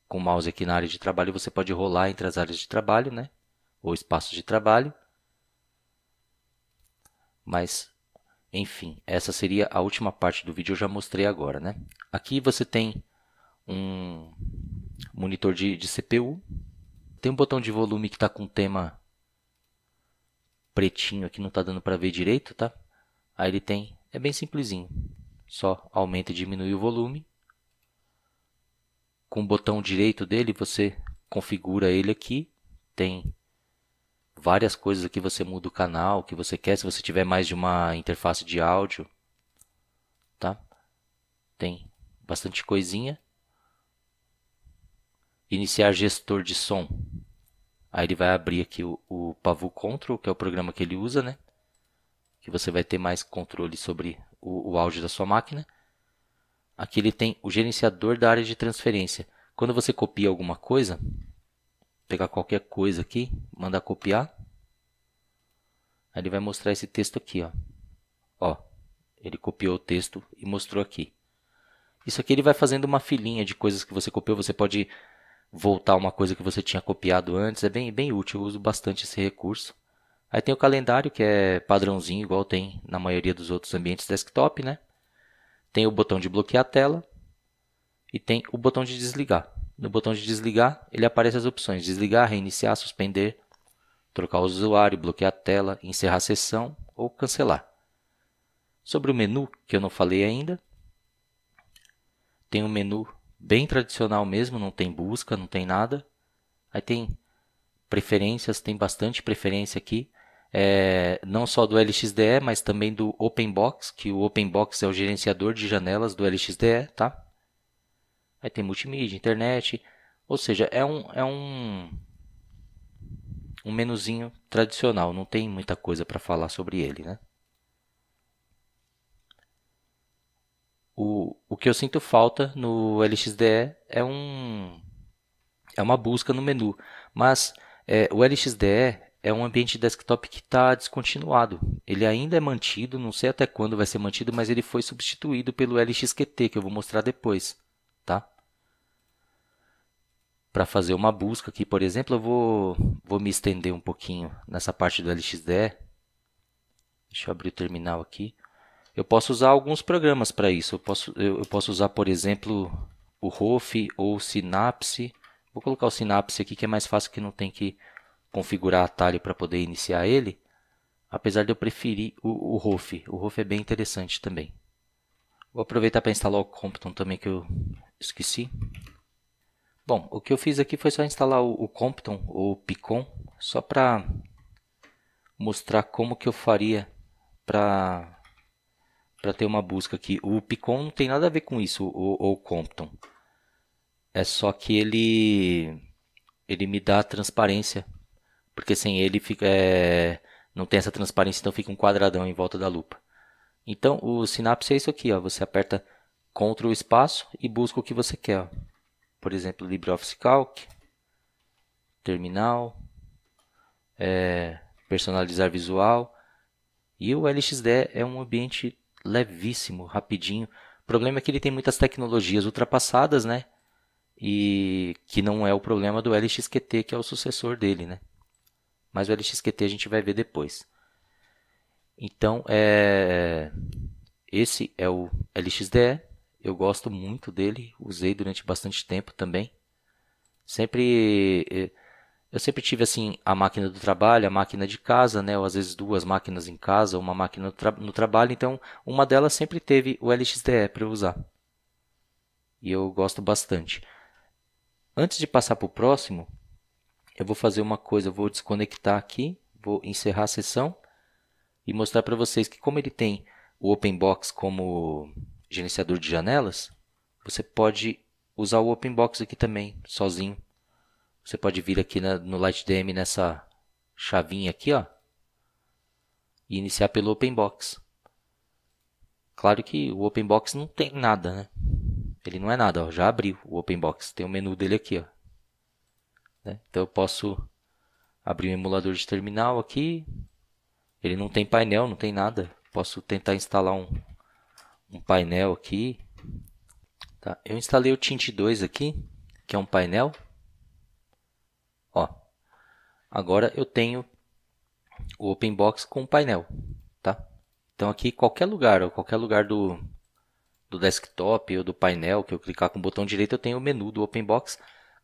com o mouse aqui na área de trabalho, você pode rolar entre as áreas de trabalho, né? Ou espaços de trabalho. Mas, enfim, essa seria a última parte do vídeo, eu já mostrei agora, né? Aqui você tem um, monitor de, de CPU. Tem um botão de volume que está com tema pretinho aqui, não está dando para ver direito, tá? Aí ele tem, é bem simplesinho, só aumenta e diminui o volume. Com o botão direito dele, você configura ele aqui, tem várias coisas aqui, você muda o canal que você quer, se você tiver mais de uma interface de áudio, tá? Tem bastante coisinha iniciar gestor de som. Aí ele vai abrir aqui o, o Pavu Control, que é o programa que ele usa, né? Que você vai ter mais controle sobre o, o áudio da sua máquina. Aqui ele tem o gerenciador da área de transferência. Quando você copia alguma coisa, pegar qualquer coisa aqui, mandar copiar. Aí ele vai mostrar esse texto aqui, ó. Ó, ele copiou o texto e mostrou aqui. Isso aqui ele vai fazendo uma filinha de coisas que você copiou. Você pode voltar uma coisa que você tinha copiado antes, é bem, bem útil, eu uso bastante esse recurso. Aí tem o calendário, que é padrãozinho, igual tem na maioria dos outros ambientes desktop, né? Tem o botão de bloquear a tela e tem o botão de desligar. No botão de desligar, ele aparece as opções: desligar, reiniciar, suspender, trocar o usuário, bloquear a tela, encerrar a sessão ou cancelar. Sobre o menu, que eu não falei ainda, tem o um menu bem tradicional mesmo, não tem busca, não tem nada. Aí tem preferências, tem bastante preferência aqui, é, não só do LXDE, mas também do OpenBox, que o OpenBox é o gerenciador de janelas do LXDE, tá? Aí tem multimídia, internet, ou seja, é um, é um, um menuzinho tradicional, não tem muita coisa para falar sobre ele, né? o, o que eu sinto falta no LXDE é um é uma busca no menu, mas é, o LXDE é um ambiente desktop que está descontinuado. Ele ainda é mantido, não sei até quando vai ser mantido, mas ele foi substituído pelo LXQT que eu vou mostrar depois, tá? Para fazer uma busca aqui, por exemplo, eu vou vou me estender um pouquinho nessa parte do LXDE. Deixa eu abrir o terminal aqui. Eu posso usar alguns programas para isso. Eu posso, eu, eu posso usar, por exemplo, o Rof ou o Synapse. Vou colocar o Synapse aqui que é mais fácil que não tem que configurar atalho para poder iniciar ele. Apesar de eu preferir o, o O Rof é bem interessante também. Vou aproveitar para instalar o Compton também que eu esqueci. Bom, o que eu fiz aqui foi só instalar o, o Compton ou o Picon. Só para mostrar como que eu faria para para ter uma busca aqui. O Picon não tem nada a ver com isso, ou, Compton. É só que ele ele me dá transparência, porque sem ele fica é, não tem essa transparência, então fica um quadradão em volta da lupa. Então o Synapse é isso aqui, ó. Você aperta Ctrl espaço e busca o que você quer. Ó. Por exemplo, LibreOffice Calc, Terminal, é, personalizar visual. E o LXD é um ambiente levíssimo, rapidinho. O problema é que ele tem muitas tecnologias ultrapassadas, né? E que não é o problema do LXQT, que é o sucessor dele, né? Mas o LXQT a gente vai ver depois. Então, é... esse é o LXDE. Eu gosto muito dele, usei durante bastante tempo também. Sempre eh, eu sempre tive assim a máquina do trabalho, a máquina de casa, né? Ou às vezes duas máquinas em casa, uma máquina no, tra no trabalho. Então, uma delas sempre teve o LXDE para eu usar. E eu gosto bastante. Antes de passar para o próximo, eu vou fazer uma coisa. Eu vou desconectar aqui, vou encerrar a sessão e mostrar para vocês que como ele tem o OpenBox como gerenciador de janelas, você pode usar o OpenBox aqui também, sozinho. Você pode vir aqui na, no LightDM nessa chavinha aqui, ó, e iniciar pelo OpenBox. Claro que o OpenBox não tem nada, né? Ele não é nada, ó, já abriu o OpenBox. tem o menu dele aqui, ó. Né? Então eu posso abrir o um emulador de terminal aqui. Ele não tem painel, não tem nada. Posso tentar instalar um, um painel aqui. Tá? Eu instalei o Tint 2 aqui, que é um painel. Agora eu tenho o open box com o painel, tá? Então aqui qualquer lugar, ou qualquer lugar do, do desktop ou do painel que eu clicar com o botão direito, eu tenho o menu do open box.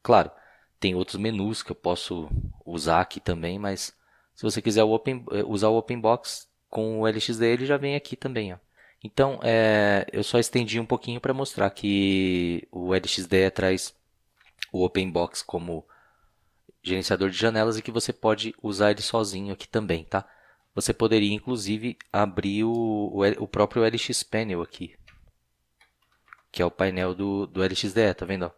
Claro, tem outros menus que eu posso usar aqui também, mas se você quiser o open, eh, usar o open box com o LXD, ele já vem aqui também, ó. Então, é, eu só estendi um pouquinho para mostrar que o LXDE é traz o Open Box como gerenciador de janelas e que você pode usar ele sozinho aqui também, tá? Você poderia, inclusive, abrir o, o, próprio LX Panel aqui, que é o painel do, do LXDE, tá vendo?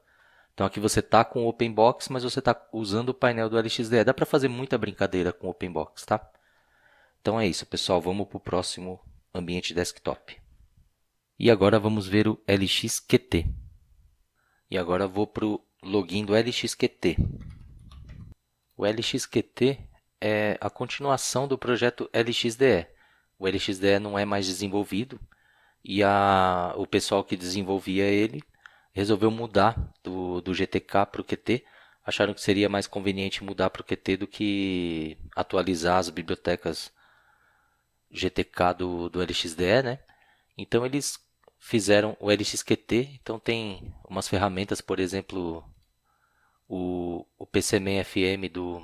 Então aqui você tá com o OpenBox, mas você tá usando o painel do LXDE. Dá para fazer muita brincadeira com o OpenBox, tá? Então é isso, pessoal. Vamos para o próximo ambiente desktop. E agora vamos ver o LXQT. E agora vou para o login do LXQT. O LXQT é a continuação do projeto LXDE. O LXDE não é mais desenvolvido e a, o pessoal que desenvolvia ele resolveu mudar do, do GTK para o QT. Acharam que seria mais conveniente mudar para o QT do que atualizar as bibliotecas GTK do, do LXDE, né? Então eles fizeram o LXQT, então tem umas ferramentas, por exemplo, o, o FM do,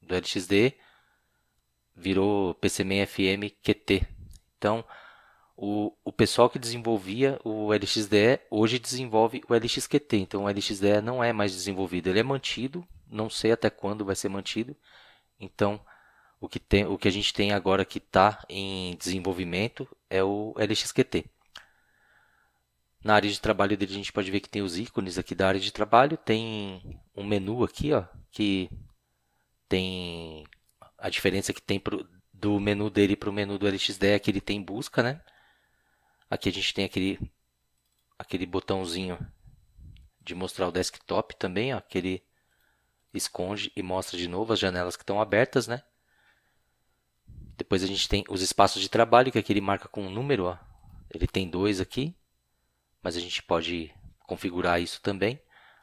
do LXD virou PCMan FM QT. Então, o, o pessoal que desenvolvia o LXDE hoje desenvolve o LXQT. Então, o LXDE não é mais desenvolvido, ele é mantido, não sei até quando vai ser mantido. Então, o que, tem, o que a gente tem agora que está em desenvolvimento é o LXQT. Na área de trabalho dele, a gente pode ver que tem os ícones aqui da área de trabalho, tem um menu aqui, ó, que tem a diferença que tem pro, do menu dele para o menu do LXD é que ele tem busca, né? Aqui a gente tem aquele, aquele botãozinho de mostrar o desktop também, ó, que ele esconde e mostra de novo as janelas que estão abertas, né? Depois a gente tem os espaços de trabalho, que aqui ele marca com um número, ó. Ele tem dois aqui mas a gente pode configurar isso também.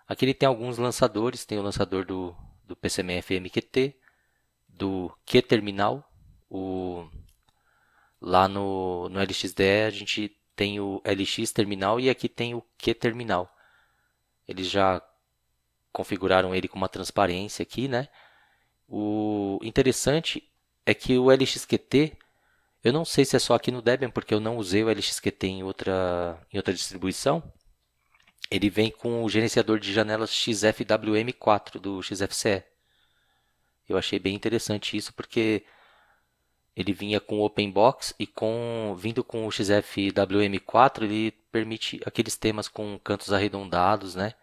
Aqui ele tem alguns lançadores, tem o lançador do, do PCMFMQT, do Q-Terminal, lá no, no LXDE a gente tem o LX Terminal e aqui tem o Q-Terminal. Eles já configuraram ele com uma transparência aqui, né? O interessante é que o LXQT eu não sei se é só aqui no Debian, porque eu não usei o LXQT em outra, em outra distribuição. Ele vem com o gerenciador de janelas XFWM4 do XFCE. Eu achei bem interessante isso, porque ele vinha com o OpenBox e com vindo com o XFWM4 ele permite aqueles temas com cantos arredondados, né?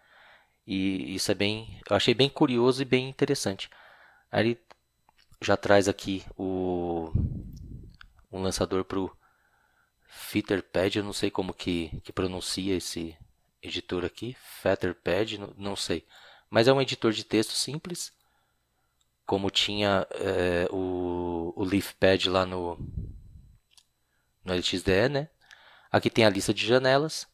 E isso é bem, eu achei bem curioso e bem interessante. Aí ele já traz aqui o um lançador pro Fitterpad, eu não sei como que, que pronuncia esse editor aqui, Fetterpad, não, não sei. Mas é um editor de texto simples, como tinha é, o, o LeafPad lá no, no LXDE, né? Aqui tem a lista de janelas.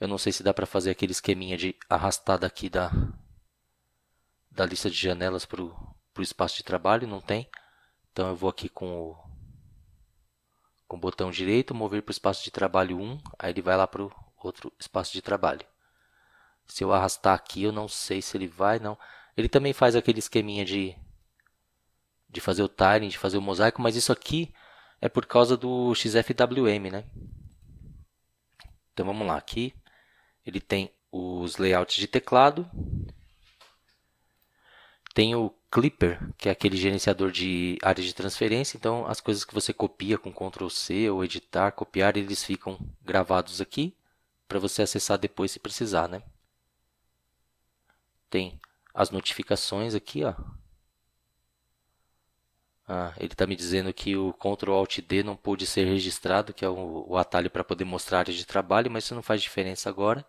Eu não sei se dá para fazer aquele esqueminha de arrastar daqui da, da lista de janelas para o espaço de trabalho, não tem. Então eu vou aqui com o com o botão direito, mover para o espaço de trabalho 1, aí ele vai lá para o outro espaço de trabalho. Se eu arrastar aqui, eu não sei se ele vai, não. Ele também faz aquele esqueminha de, de fazer o tiling, de fazer o mosaico, mas isso aqui é por causa do XFWM, né? Então vamos lá, aqui ele tem os layouts de teclado, tem o Clipper, que é aquele gerenciador de áreas de transferência. Então, as coisas que você copia com Ctrl C ou editar, copiar, eles ficam gravados aqui para você acessar depois se precisar, né? Tem as notificações aqui, ó. Ah, ele está me dizendo que o Ctrl Alt D não pôde ser registrado, que é o, o atalho para poder mostrar a área de trabalho, mas isso não faz diferença agora.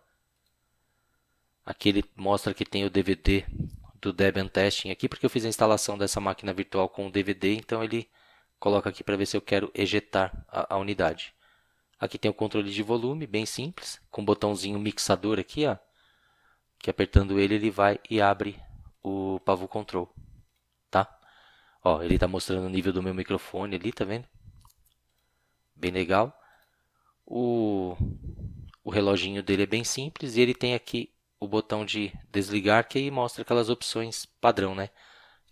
Aqui ele mostra que tem o DVD do Debian Testing aqui, porque eu fiz a instalação dessa máquina virtual com o DVD, então ele coloca aqui para ver se eu quero ejetar a, a, unidade. Aqui tem o controle de volume, bem simples, com o um botãozinho mixador aqui, ó, que apertando ele, ele vai e abre o Pavo Control, tá? Ó, ele está mostrando o nível do meu microfone ali, tá vendo? Bem legal. O, o reloginho dele é bem simples e ele tem aqui o botão de desligar, que aí mostra aquelas opções padrão, né?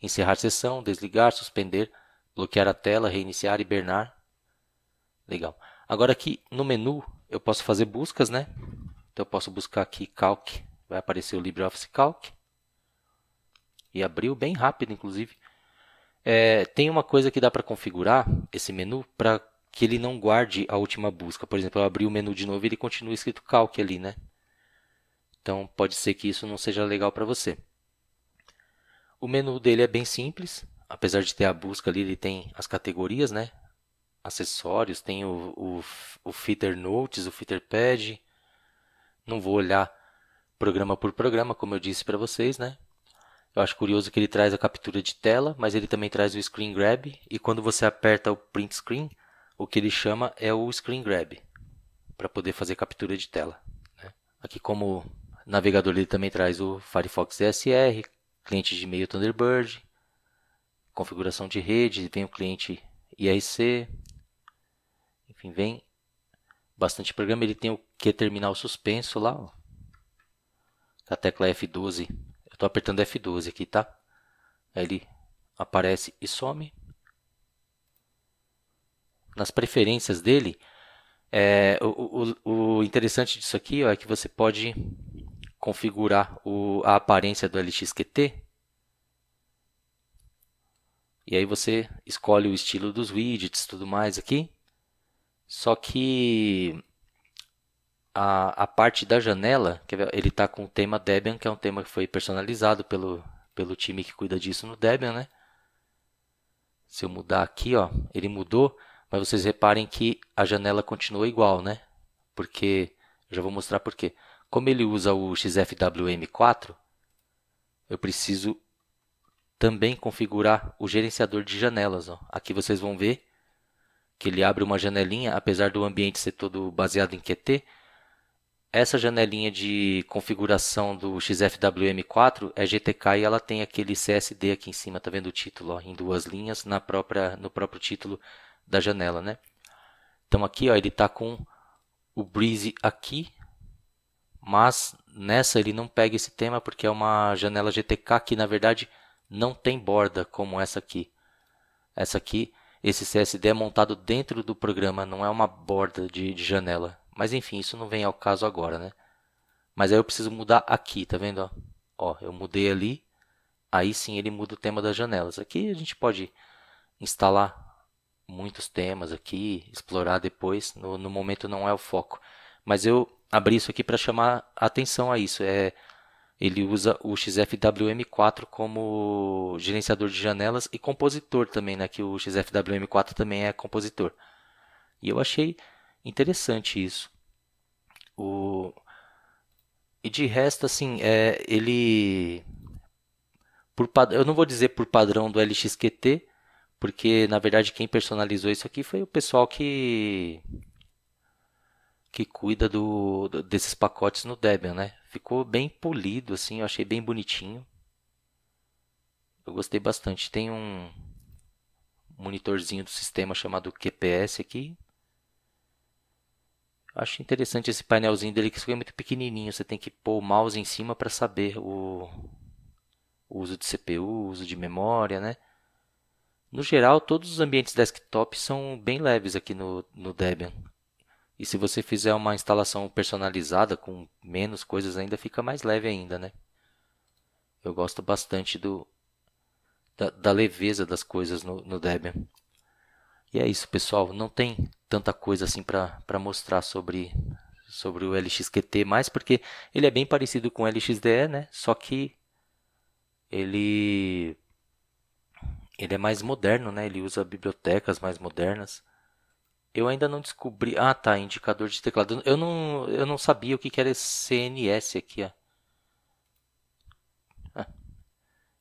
Encerrar sessão, desligar, suspender, bloquear a tela, reiniciar, hibernar. Legal. Agora aqui no menu eu posso fazer buscas, né? Então eu posso buscar aqui Calc, vai aparecer o LibreOffice Calc. E abriu bem rápido, inclusive. É, tem uma coisa que dá para configurar esse menu para que ele não guarde a última busca. Por exemplo, eu abri o menu de novo e ele continua escrito Calc ali, né? Então pode ser que isso não seja legal para você. O menu dele é bem simples, apesar de ter a busca ali, ele tem as categorias, né? Acessórios, tem o, o, o Fitter Notes, o Fitter Pad. Não vou olhar programa por programa, como eu disse para vocês, né? Eu acho curioso que ele traz a captura de tela, mas ele também traz o screen grab e quando você aperta o print screen, o que ele chama é o screen grab para poder fazer captura de tela. Né? Aqui como navegador ele também traz o Firefox DSR, cliente de e-mail Thunderbird, configuração de rede, vem o cliente IRC, enfim, vem bastante programa. Ele tem o Q terminal suspenso lá, ó, a tecla F12. Eu estou apertando F12 aqui, tá? Aí ele aparece e some. Nas preferências dele, é, o, o, o interessante disso aqui ó, é que você pode configurar o, a aparência do LXQT. E aí você escolhe o estilo dos widgets tudo mais aqui. Só que a, a parte da janela, ele está com o tema Debian, que é um tema que foi personalizado pelo, pelo time que cuida disso no Debian, né? Se eu mudar aqui, ó, ele mudou, mas vocês reparem que a janela continua igual, né? Porque, já vou mostrar por quê. Como ele usa o XFWM4, eu preciso também configurar o gerenciador de janelas. Ó. Aqui vocês vão ver que ele abre uma janelinha, apesar do ambiente ser todo baseado em Qt, essa janelinha de configuração do XFWM4 é GTK e ela tem aquele CSD aqui em cima, tá vendo o título ó, em duas linhas na própria, no próprio título da janela, né? Então aqui ó, ele está com o Breeze aqui mas nessa ele não pega esse tema porque é uma janela GTK que na verdade não tem borda como essa aqui. Essa aqui, esse CSD é montado dentro do programa, não é uma borda de, de janela. Mas enfim, isso não vem ao caso agora, né? Mas aí eu preciso mudar aqui, tá vendo? Ó, ó eu mudei ali, aí sim ele muda o tema das janelas. Aqui a gente pode instalar muitos temas aqui, explorar depois, no, no momento não é o foco. Mas eu abrir isso aqui para chamar atenção a isso. É, ele usa o XFWM4 como gerenciador de janelas e compositor também, né? Que o XFWM4 também é compositor. E eu achei interessante isso. O... E de resto, assim, é, ele... Por pad... Eu não vou dizer por padrão do LXQT, porque na verdade quem personalizou isso aqui foi o pessoal que que cuida do, desses pacotes no Debian, né? Ficou bem polido, assim, eu achei bem bonitinho. Eu gostei bastante. Tem um monitorzinho do sistema chamado QPS aqui. Acho interessante esse painelzinho dele que ficou muito pequenininho. Você tem que pôr o mouse em cima para saber o, o uso de CPU, o uso de memória, né? No geral, todos os ambientes desktop são bem leves aqui no, no Debian. E se você fizer uma instalação personalizada com menos coisas ainda, fica mais leve ainda, né? Eu gosto bastante do da, da leveza das coisas no, no Debian. E é isso, pessoal. Não tem tanta coisa assim para mostrar sobre, sobre o LXQT mais, porque ele é bem parecido com o LXDE, né? Só que ele ele é mais moderno, né? Ele usa bibliotecas mais modernas. Eu ainda não descobri. Ah, tá, indicador de teclado. Eu não, eu não sabia o que, que era esse CNS aqui, ó. Ah.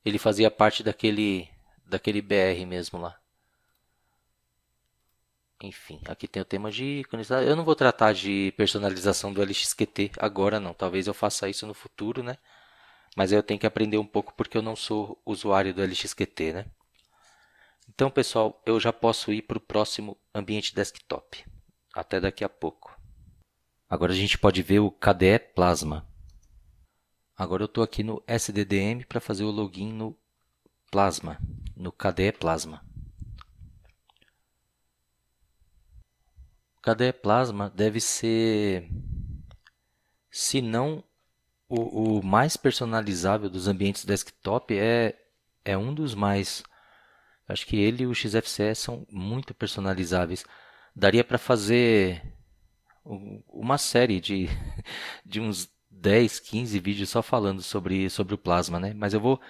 Ele fazia parte daquele daquele BR mesmo lá. Enfim, aqui tem o tema de ícones. Eu não vou tratar de personalização do LXQT agora não. Talvez eu faça isso no futuro, né? Mas eu tenho que aprender um pouco porque eu não sou usuário do LXQT, né? Então, pessoal, eu já posso ir para o próximo ambiente desktop. Até daqui a pouco. Agora a gente pode ver o KDE Plasma. Agora eu estou aqui no SDDM para fazer o login no Plasma, no KDE Plasma. O KDE Plasma deve ser, se não o, o mais personalizável dos ambientes desktop, é, é um dos mais Acho que ele e o XFCE são muito personalizáveis. Daria para fazer uma série de, [laughs] de uns 10, 15 vídeos só falando sobre, sobre o plasma, né? Mas eu vou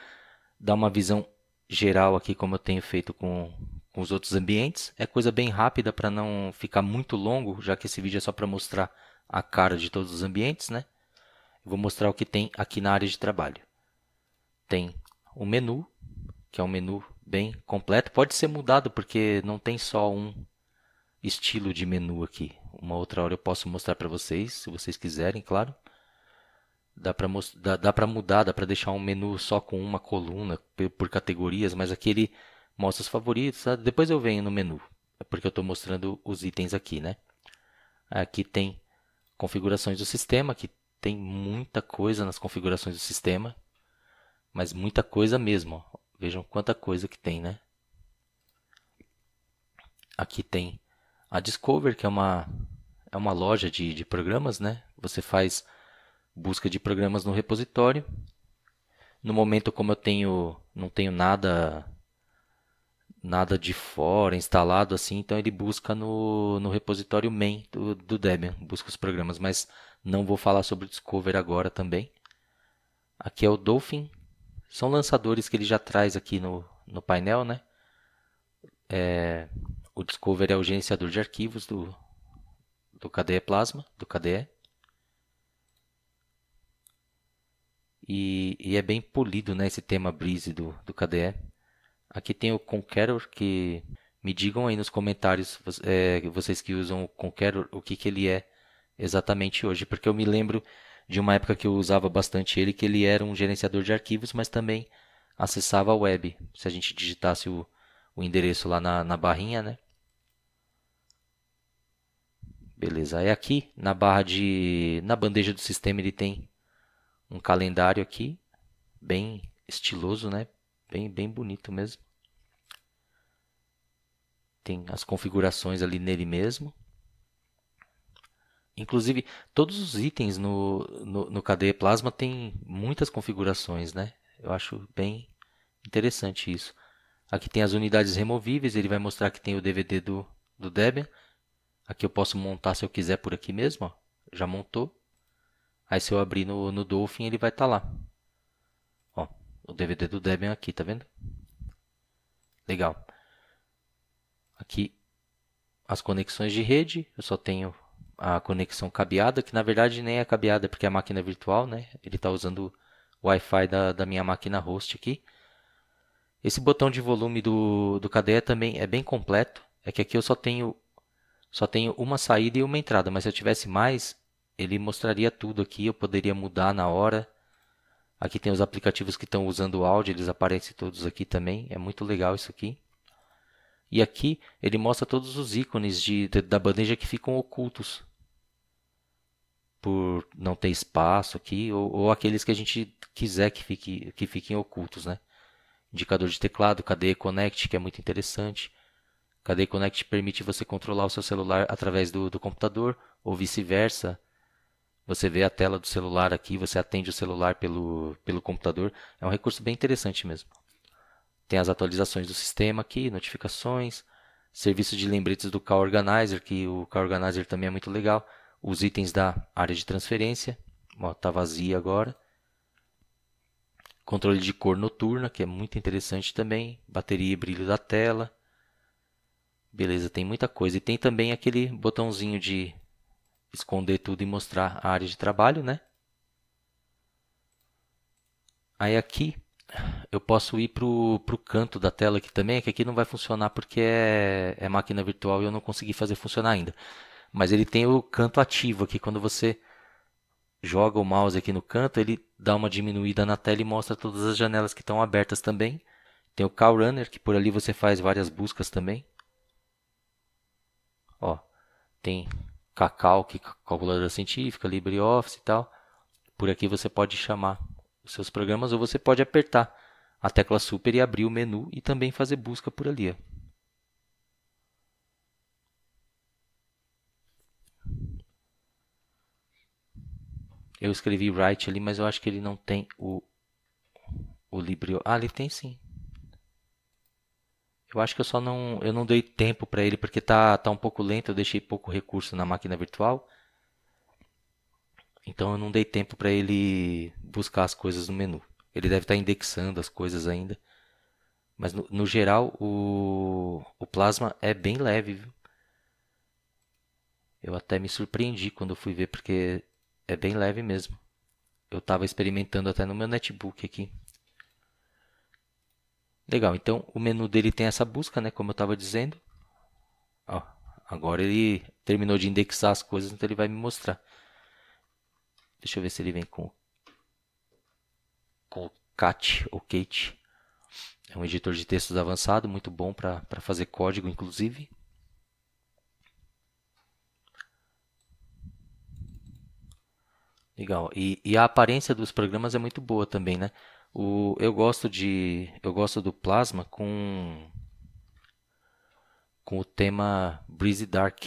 dar uma visão geral aqui, como eu tenho feito com, com os outros ambientes. É coisa bem rápida para não ficar muito longo, já que esse vídeo é só para mostrar a cara de todos os ambientes, né? Eu vou mostrar o que tem aqui na área de trabalho. Tem o menu, que é o menu bem completo. Pode ser mudado porque não tem só um estilo de menu aqui. Uma outra hora eu posso mostrar para vocês, se vocês quiserem, claro. Dá para dá, dá para mudar, dá para deixar um menu só com uma coluna por categorias, mas aqui ele mostra os favoritos. Depois eu venho no menu, é porque eu estou mostrando os itens aqui, né? Aqui tem configurações do sistema, que tem muita coisa nas configurações do sistema, mas muita coisa mesmo. Ó. Vejam quanta coisa que tem, né? Aqui tem a Discover, que é uma, é uma loja de, de programas, né? Você faz busca de programas no repositório. No momento, como eu tenho, não tenho nada nada de fora instalado assim, então ele busca no, no repositório main do, do Debian, busca os programas, mas não vou falar sobre o Discover agora também. Aqui é o Dolphin, são lançadores que ele já traz aqui no, no painel, né? É, o Discover é o gerenciador de arquivos do, do KDE Plasma, do KDE. E, e, é bem polido né, esse tema Breeze do, do KDE. Aqui tem o Conqueror, que me digam aí nos comentários, é, vocês que usam o Conqueror, o que, que ele é exatamente hoje, porque eu me lembro de uma época que eu usava bastante ele, que ele era um gerenciador de arquivos, mas também acessava a web. Se a gente digitasse o, o endereço lá na, na barrinha, né? Beleza, é aqui na barra de. na bandeja do sistema ele tem um calendário aqui, bem estiloso, né? Bem, bem bonito mesmo. Tem as configurações ali nele mesmo. Inclusive, todos os itens no, no, no KDE Plasma tem muitas configurações, né? Eu acho bem interessante isso. Aqui tem as unidades removíveis, ele vai mostrar que tem o DVD do, do Debian. Aqui eu posso montar se eu quiser por aqui mesmo, ó. já montou. Aí se eu abrir no, no Dolphin, ele vai estar tá lá. Ó, o DVD do Debian aqui, tá vendo? Legal. Aqui as conexões de rede, eu só tenho a conexão cabeada, que na verdade nem é cabeada porque é máquina virtual, né? Ele está usando o Wi-Fi da, da minha máquina host aqui. Esse botão de volume do, do cadeia também é bem completo. É que aqui eu só tenho, só tenho uma saída e uma entrada, mas se eu tivesse mais, ele mostraria tudo aqui, eu poderia mudar na hora. Aqui tem os aplicativos que estão usando o áudio, eles aparecem todos aqui também. É muito legal isso aqui. E aqui ele mostra todos os ícones de, de, da bandeja que ficam ocultos por não ter espaço aqui, ou, ou, aqueles que a gente quiser que, fique, que fiquem ocultos, né? Indicador de teclado, KDE Connect, que é muito interessante. KDE Connect permite você controlar o seu celular através do, do computador, ou vice-versa. Você vê a tela do celular aqui, você atende o celular pelo, pelo computador. É um recurso bem interessante mesmo. Tem as atualizações do sistema aqui, notificações, serviço de lembretes do Car Organizer, que o Car Organizer também é muito legal. Os itens da área de transferência, está vazia agora. Controle de cor noturna, que é muito interessante também. Bateria e brilho da tela. Beleza, tem muita coisa. E tem também aquele botãozinho de esconder tudo e mostrar a área de trabalho, né? Aí aqui eu posso ir pro, pro canto da tela aqui também, é que aqui não vai funcionar porque é, é máquina virtual e eu não consegui fazer funcionar ainda. Mas ele tem o canto ativo aqui, quando você joga o mouse aqui no canto, ele dá uma diminuída na tela e mostra todas as janelas que estão abertas também. Tem o Call Runner, que por ali você faz várias buscas também. Ó, tem Cacau, que é calculadora científica, LibreOffice e tal. Por aqui você pode chamar os seus programas ou você pode apertar a tecla Super e abrir o menu e também fazer busca por ali. Ó. Eu escrevi write ali, mas eu acho que ele não tem o, o Libre. Ah, ele tem sim. Eu acho que eu só não, eu não dei tempo para ele porque tá, tá um pouco lento, eu deixei pouco recurso na máquina virtual então eu não dei tempo para ele buscar as coisas no menu. Ele deve estar tá indexando as coisas ainda. Mas no, no geral, o, o plasma é bem leve. Viu? Eu até me surpreendi quando eu fui ver, porque é bem leve mesmo. Eu estava experimentando até no meu netbook aqui. Legal, então o menu dele tem essa busca, né, como eu estava dizendo. Ó, agora ele terminou de indexar as coisas, então ele vai me mostrar. Deixa eu ver se ele vem com com o Cat ou Kate. É um editor de textos avançado, muito bom para fazer código, inclusive. Legal. E, e, a aparência dos programas é muito boa também, né? O, eu gosto de eu gosto do Plasma com com o tema Breezy Dark.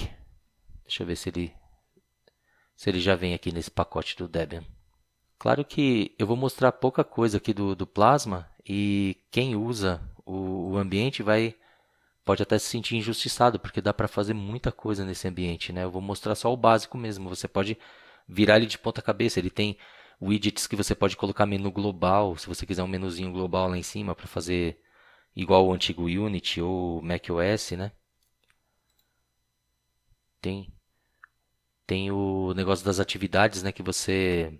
Deixa eu ver se ele se ele já vem aqui nesse pacote do Debian. Claro que eu vou mostrar pouca coisa aqui do, do Plasma e quem usa o, o ambiente vai pode até se sentir injustiçado, porque dá para fazer muita coisa nesse ambiente, né? Eu vou mostrar só o básico mesmo. Você pode virar ele de ponta cabeça, ele tem widgets que você pode colocar menu global, se você quiser um menuzinho global lá em cima para fazer igual o antigo Unity ou macOS, né? Tem tem o negócio das atividades, né? Que você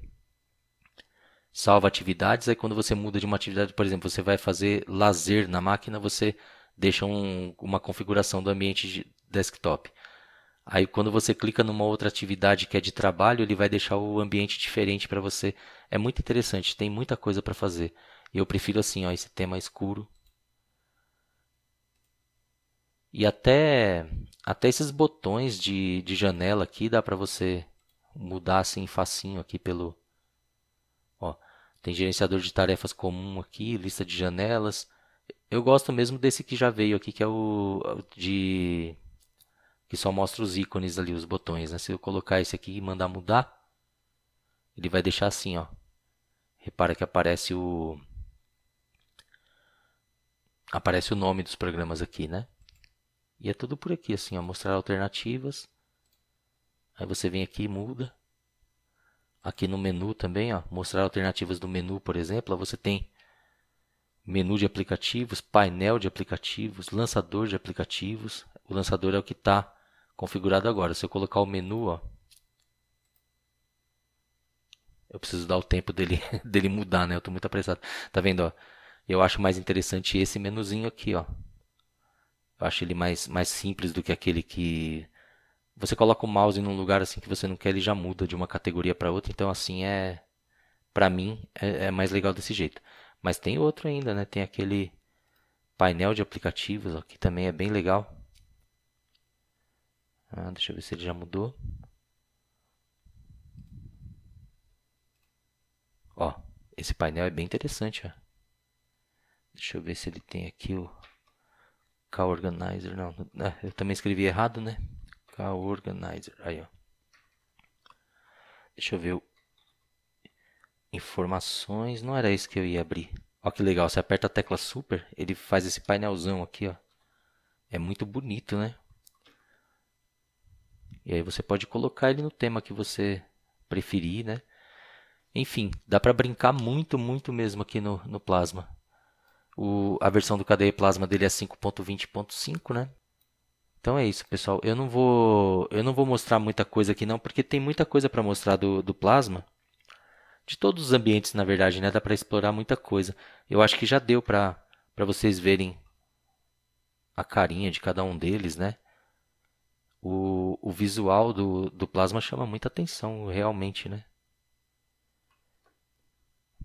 salva atividades. Aí quando você muda de uma atividade, por exemplo, você vai fazer lazer na máquina, você deixa um, uma configuração do ambiente de desktop. Aí quando você clica numa outra atividade que é de trabalho, ele vai deixar o ambiente diferente para você. É muito interessante, tem muita coisa para fazer. Eu prefiro assim, ó, esse tema escuro, e até, até esses botões de, de janela aqui dá para você mudar assim facinho aqui pelo... Ó, tem gerenciador de tarefas comum aqui, lista de janelas. Eu gosto mesmo desse que já veio aqui, que é o de... Que só mostra os ícones ali, os botões, né? Se eu colocar esse aqui e mandar mudar, ele vai deixar assim, ó. Repara que aparece o aparece o nome dos programas aqui, né? E é tudo por aqui, assim, ó, mostrar alternativas. Aí você vem aqui e muda. Aqui no menu também, ó, mostrar alternativas do menu, por exemplo, você tem menu de aplicativos, painel de aplicativos, lançador de aplicativos. O lançador é o que está configurado agora. Se eu colocar o menu, ó, eu preciso dar o tempo dele, [laughs] dele mudar, né? Eu estou muito apressado. Tá vendo, ó? Eu acho mais interessante esse menuzinho aqui, ó. Eu acho ele mais, mais simples do que aquele que você coloca o mouse num lugar assim que você não quer, ele já muda de uma categoria para outra. Então assim é, para mim é, é, mais legal desse jeito. Mas tem outro ainda, né? Tem aquele painel de aplicativos aqui também é bem legal. Ah, deixa eu ver se ele já mudou. Ó, esse painel é bem interessante, ó. Deixa eu ver se ele tem aqui o K-Organizer, não. Ah, eu também escrevi errado, né? K-Organizer, aí ó. Deixa eu ver. O... Informações, não era isso que eu ia abrir. Ó que legal, você aperta a tecla Super, ele faz esse painelzão aqui, ó. É muito bonito, né? E aí você pode colocar ele no tema que você preferir, né? Enfim, dá para brincar muito, muito mesmo aqui no, no Plasma. O, a versão do KDE Plasma dele é 5.20.5, né? Então é isso, pessoal. Eu não vou, eu não vou mostrar muita coisa aqui não, porque tem muita coisa para mostrar do, do Plasma. De todos os ambientes, na verdade, né? Dá para explorar muita coisa. Eu acho que já deu para para vocês verem a carinha de cada um deles, né? O, o visual do, do Plasma chama muita atenção, realmente, né?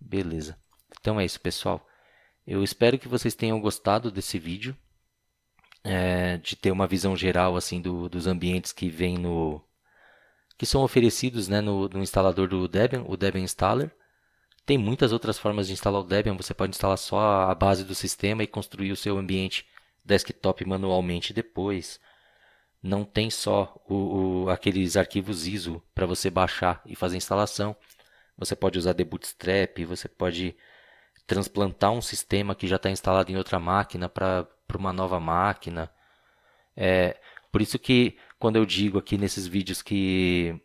Beleza. Então é isso, pessoal. Eu espero que vocês tenham gostado desse vídeo, é, de ter uma visão geral assim do, dos ambientes que vem no que são oferecidos né, no, no instalador do Debian, o Debian Installer. Tem muitas outras formas de instalar o Debian. Você pode instalar só a base do sistema e construir o seu ambiente desktop manualmente depois. Não tem só o, o, aqueles arquivos ISO para você baixar e fazer a instalação. Você pode usar the Bootstrap, você pode transplantar um sistema que já está instalado em outra máquina para uma nova máquina. É, por isso que quando eu digo aqui nesses vídeos que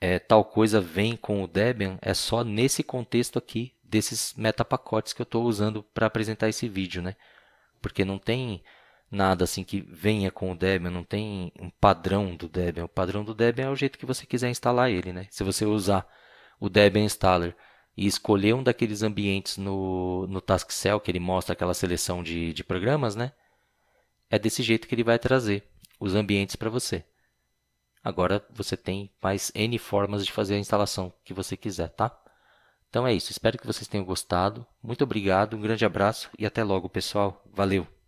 é, tal coisa vem com o Debian, é só nesse contexto aqui desses metapacotes que eu estou usando para apresentar esse vídeo, né? Porque não tem nada assim que venha com o Debian, não tem um padrão do Debian. O padrão do Debian é o jeito que você quiser instalar ele, né? Se você usar o Debian Installer e escolher um daqueles ambientes no, no Cell que ele mostra aquela seleção de, de programas, né? É desse jeito que ele vai trazer os ambientes para você. Agora você tem mais N formas de fazer a instalação que você quiser, tá? Então é isso, espero que vocês tenham gostado. Muito obrigado, um grande abraço e até logo, pessoal. Valeu!